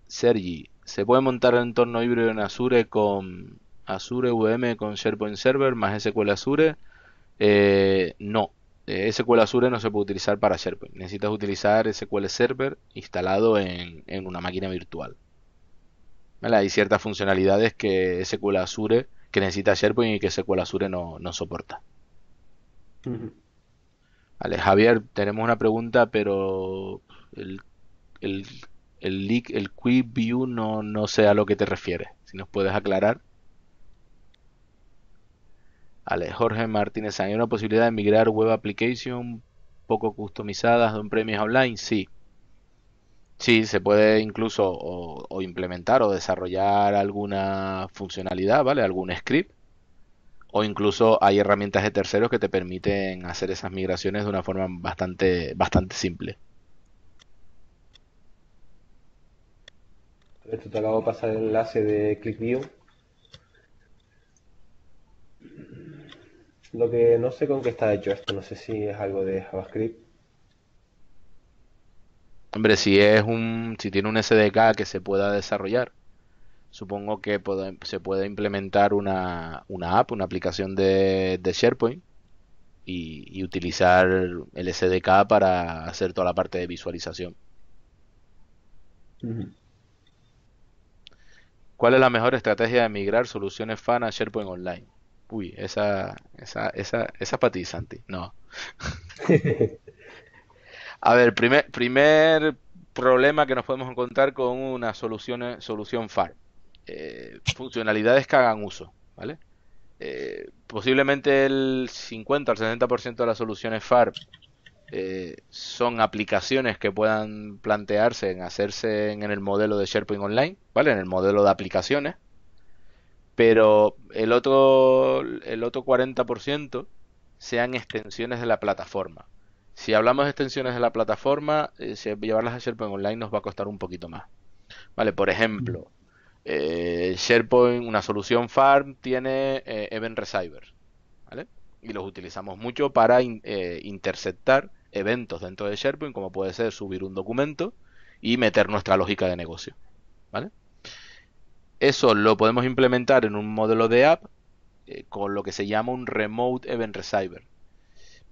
Sergi, ¿se puede montar el entorno híbrido en Azure con Azure VM con SharePoint Server más SQL Azure? Eh, no, eh, SQL Azure no se puede utilizar para SharePoint. Necesitas utilizar SQL Server instalado en, una máquina virtual. Hay ciertas funcionalidades que SQL Azure que necesita SharePoint y que SQL Azure no, soporta. Vale, Javier, tenemos una pregunta, pero el, el, el el Quick View no, no sé a lo que te refieres. Si nos puedes aclarar. Jorge Martínez, ¿hay una posibilidad de migrar web application poco customizadas de un premio online? Sí. Sí, se puede incluso o, implementar o desarrollar alguna funcionalidad, ¿vale? Algún script o incluso hay herramientas de terceros que te permiten hacer esas migraciones de una forma bastante, bastante simple. Esto te acabo de pasar el enlace de ClickView Lo que no sé con qué está hecho esto, no sé si es algo de JavaScript. Hombre, si es un, si tiene un SDK que se pueda desarrollar, supongo que se puede implementar una, app, una aplicación de, SharePoint y, utilizar el SDK para hacer toda la parte de visualización. ¿Cuál es la mejor estrategia de migrar soluciones FAN a SharePoint Online? Uy, esa, esa, esa, esa para ti, Santi. No. [laughs] A ver, primer, primer problema que nos podemos encontrar con una solución, solución FAR. Eh, funcionalidades que hagan uso, ¿vale? Eh, posiblemente el 50 al 60% de las soluciones FAR eh, son aplicaciones que puedan plantearse en hacerse en, en el modelo de SharePoint Online, ¿vale? En el modelo de aplicaciones pero el otro, el otro 40% sean extensiones de la plataforma. Si hablamos de extensiones de la plataforma, eh, llevarlas a SharePoint Online nos va a costar un poquito más. Vale, por ejemplo, eh, SharePoint, una solución farm, tiene eh, Event Receiver. ¿vale? Y los utilizamos mucho para interceptar eventos dentro de SharePoint, como puede ser subir un documento y meter nuestra lógica de negocio. ¿Vale? Eso lo podemos implementar en un modelo de app eh, con lo que se llama un Remote Event Receiver.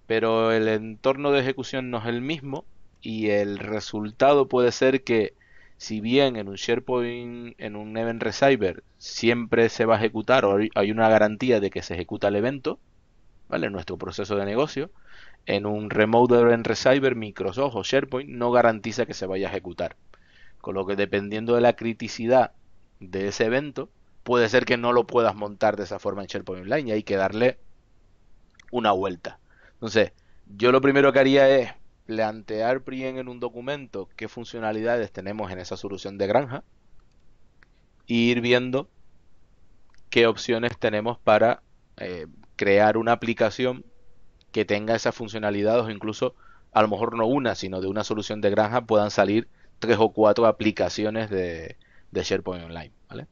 Pero el entorno de ejecución no es el mismo y el resultado puede ser que si bien en un SharePoint, en un Event Receiver, siempre se va a ejecutar o hay una garantía de que se ejecuta el evento, ¿vale? En nuestro proceso de negocio, en un Remote Event Receiver, Microsoft o SharePoint no garantiza que se vaya a ejecutar. Con lo que dependiendo de la criticidad de ese evento, puede ser que no lo puedas montar de esa forma en SharePoint Online y hay que darle una vuelta. Entonces, yo lo primero que haría es plantear bien en un documento qué funcionalidades tenemos en esa solución de granja e ir viendo qué opciones tenemos para eh, crear una aplicación que tenga esas funcionalidades o incluso a lo mejor no una, sino de una solución de granja puedan salir tres o cuatro aplicaciones de, de SharePoint Online, ¿vale?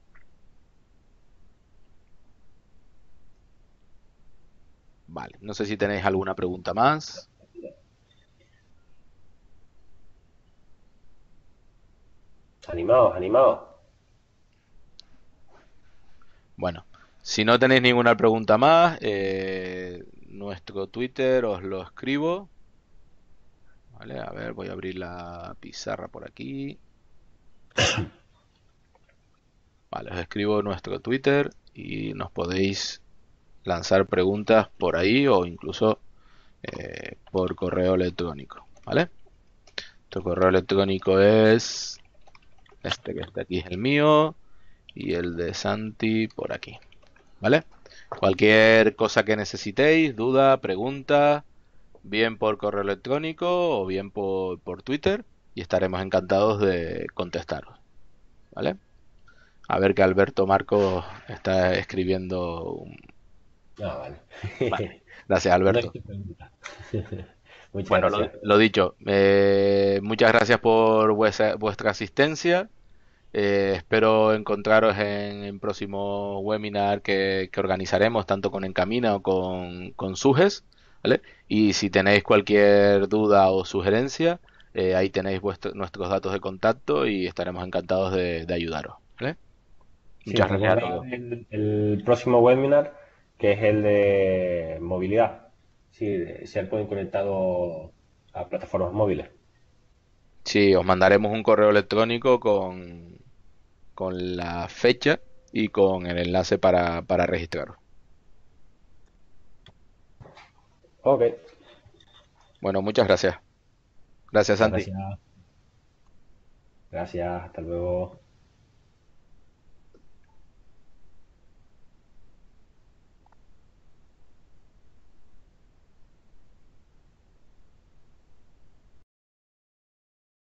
Vale, no sé si tenéis alguna pregunta más. Animaos, animaos. Bueno, si no tenéis ninguna pregunta más, eh, nuestro Twitter os lo escribo. Vale, a ver, voy a abrir la pizarra por aquí. [coughs] Vale, os escribo nuestro Twitter y nos podéis lanzar preguntas por ahí o incluso eh, por correo electrónico, ¿vale? Tu correo electrónico es este que está aquí es el mío y el de Santi por aquí, ¿vale? Cualquier cosa que necesitéis, duda, pregunta, bien por correo electrónico o bien por, por Twitter y estaremos encantados de contestaros, ¿vale? A ver que Alberto Marcos está escribiendo. Ah, vale. [laughs] Gracias, Alberto. [laughs] bueno, Lo, dicho, eh, muchas gracias por vuestra, asistencia. Eh, espero encontraros en el próximo webinar que, organizaremos, tanto con Encamina o con, Suges. Y si tenéis cualquier duda o sugerencia, eh, ahí tenéis nuestros datos de contacto y estaremos encantados de, de ayudaros. Muchas gracias El, próximo webinar, que es el de movilidad, si se pueden conectado a plataformas móviles. Sí, os mandaremos un correo electrónico con, con la fecha y con el enlace para, para Ok. Bueno, muchas gracias. Gracias, Santi. gracias, hasta luego.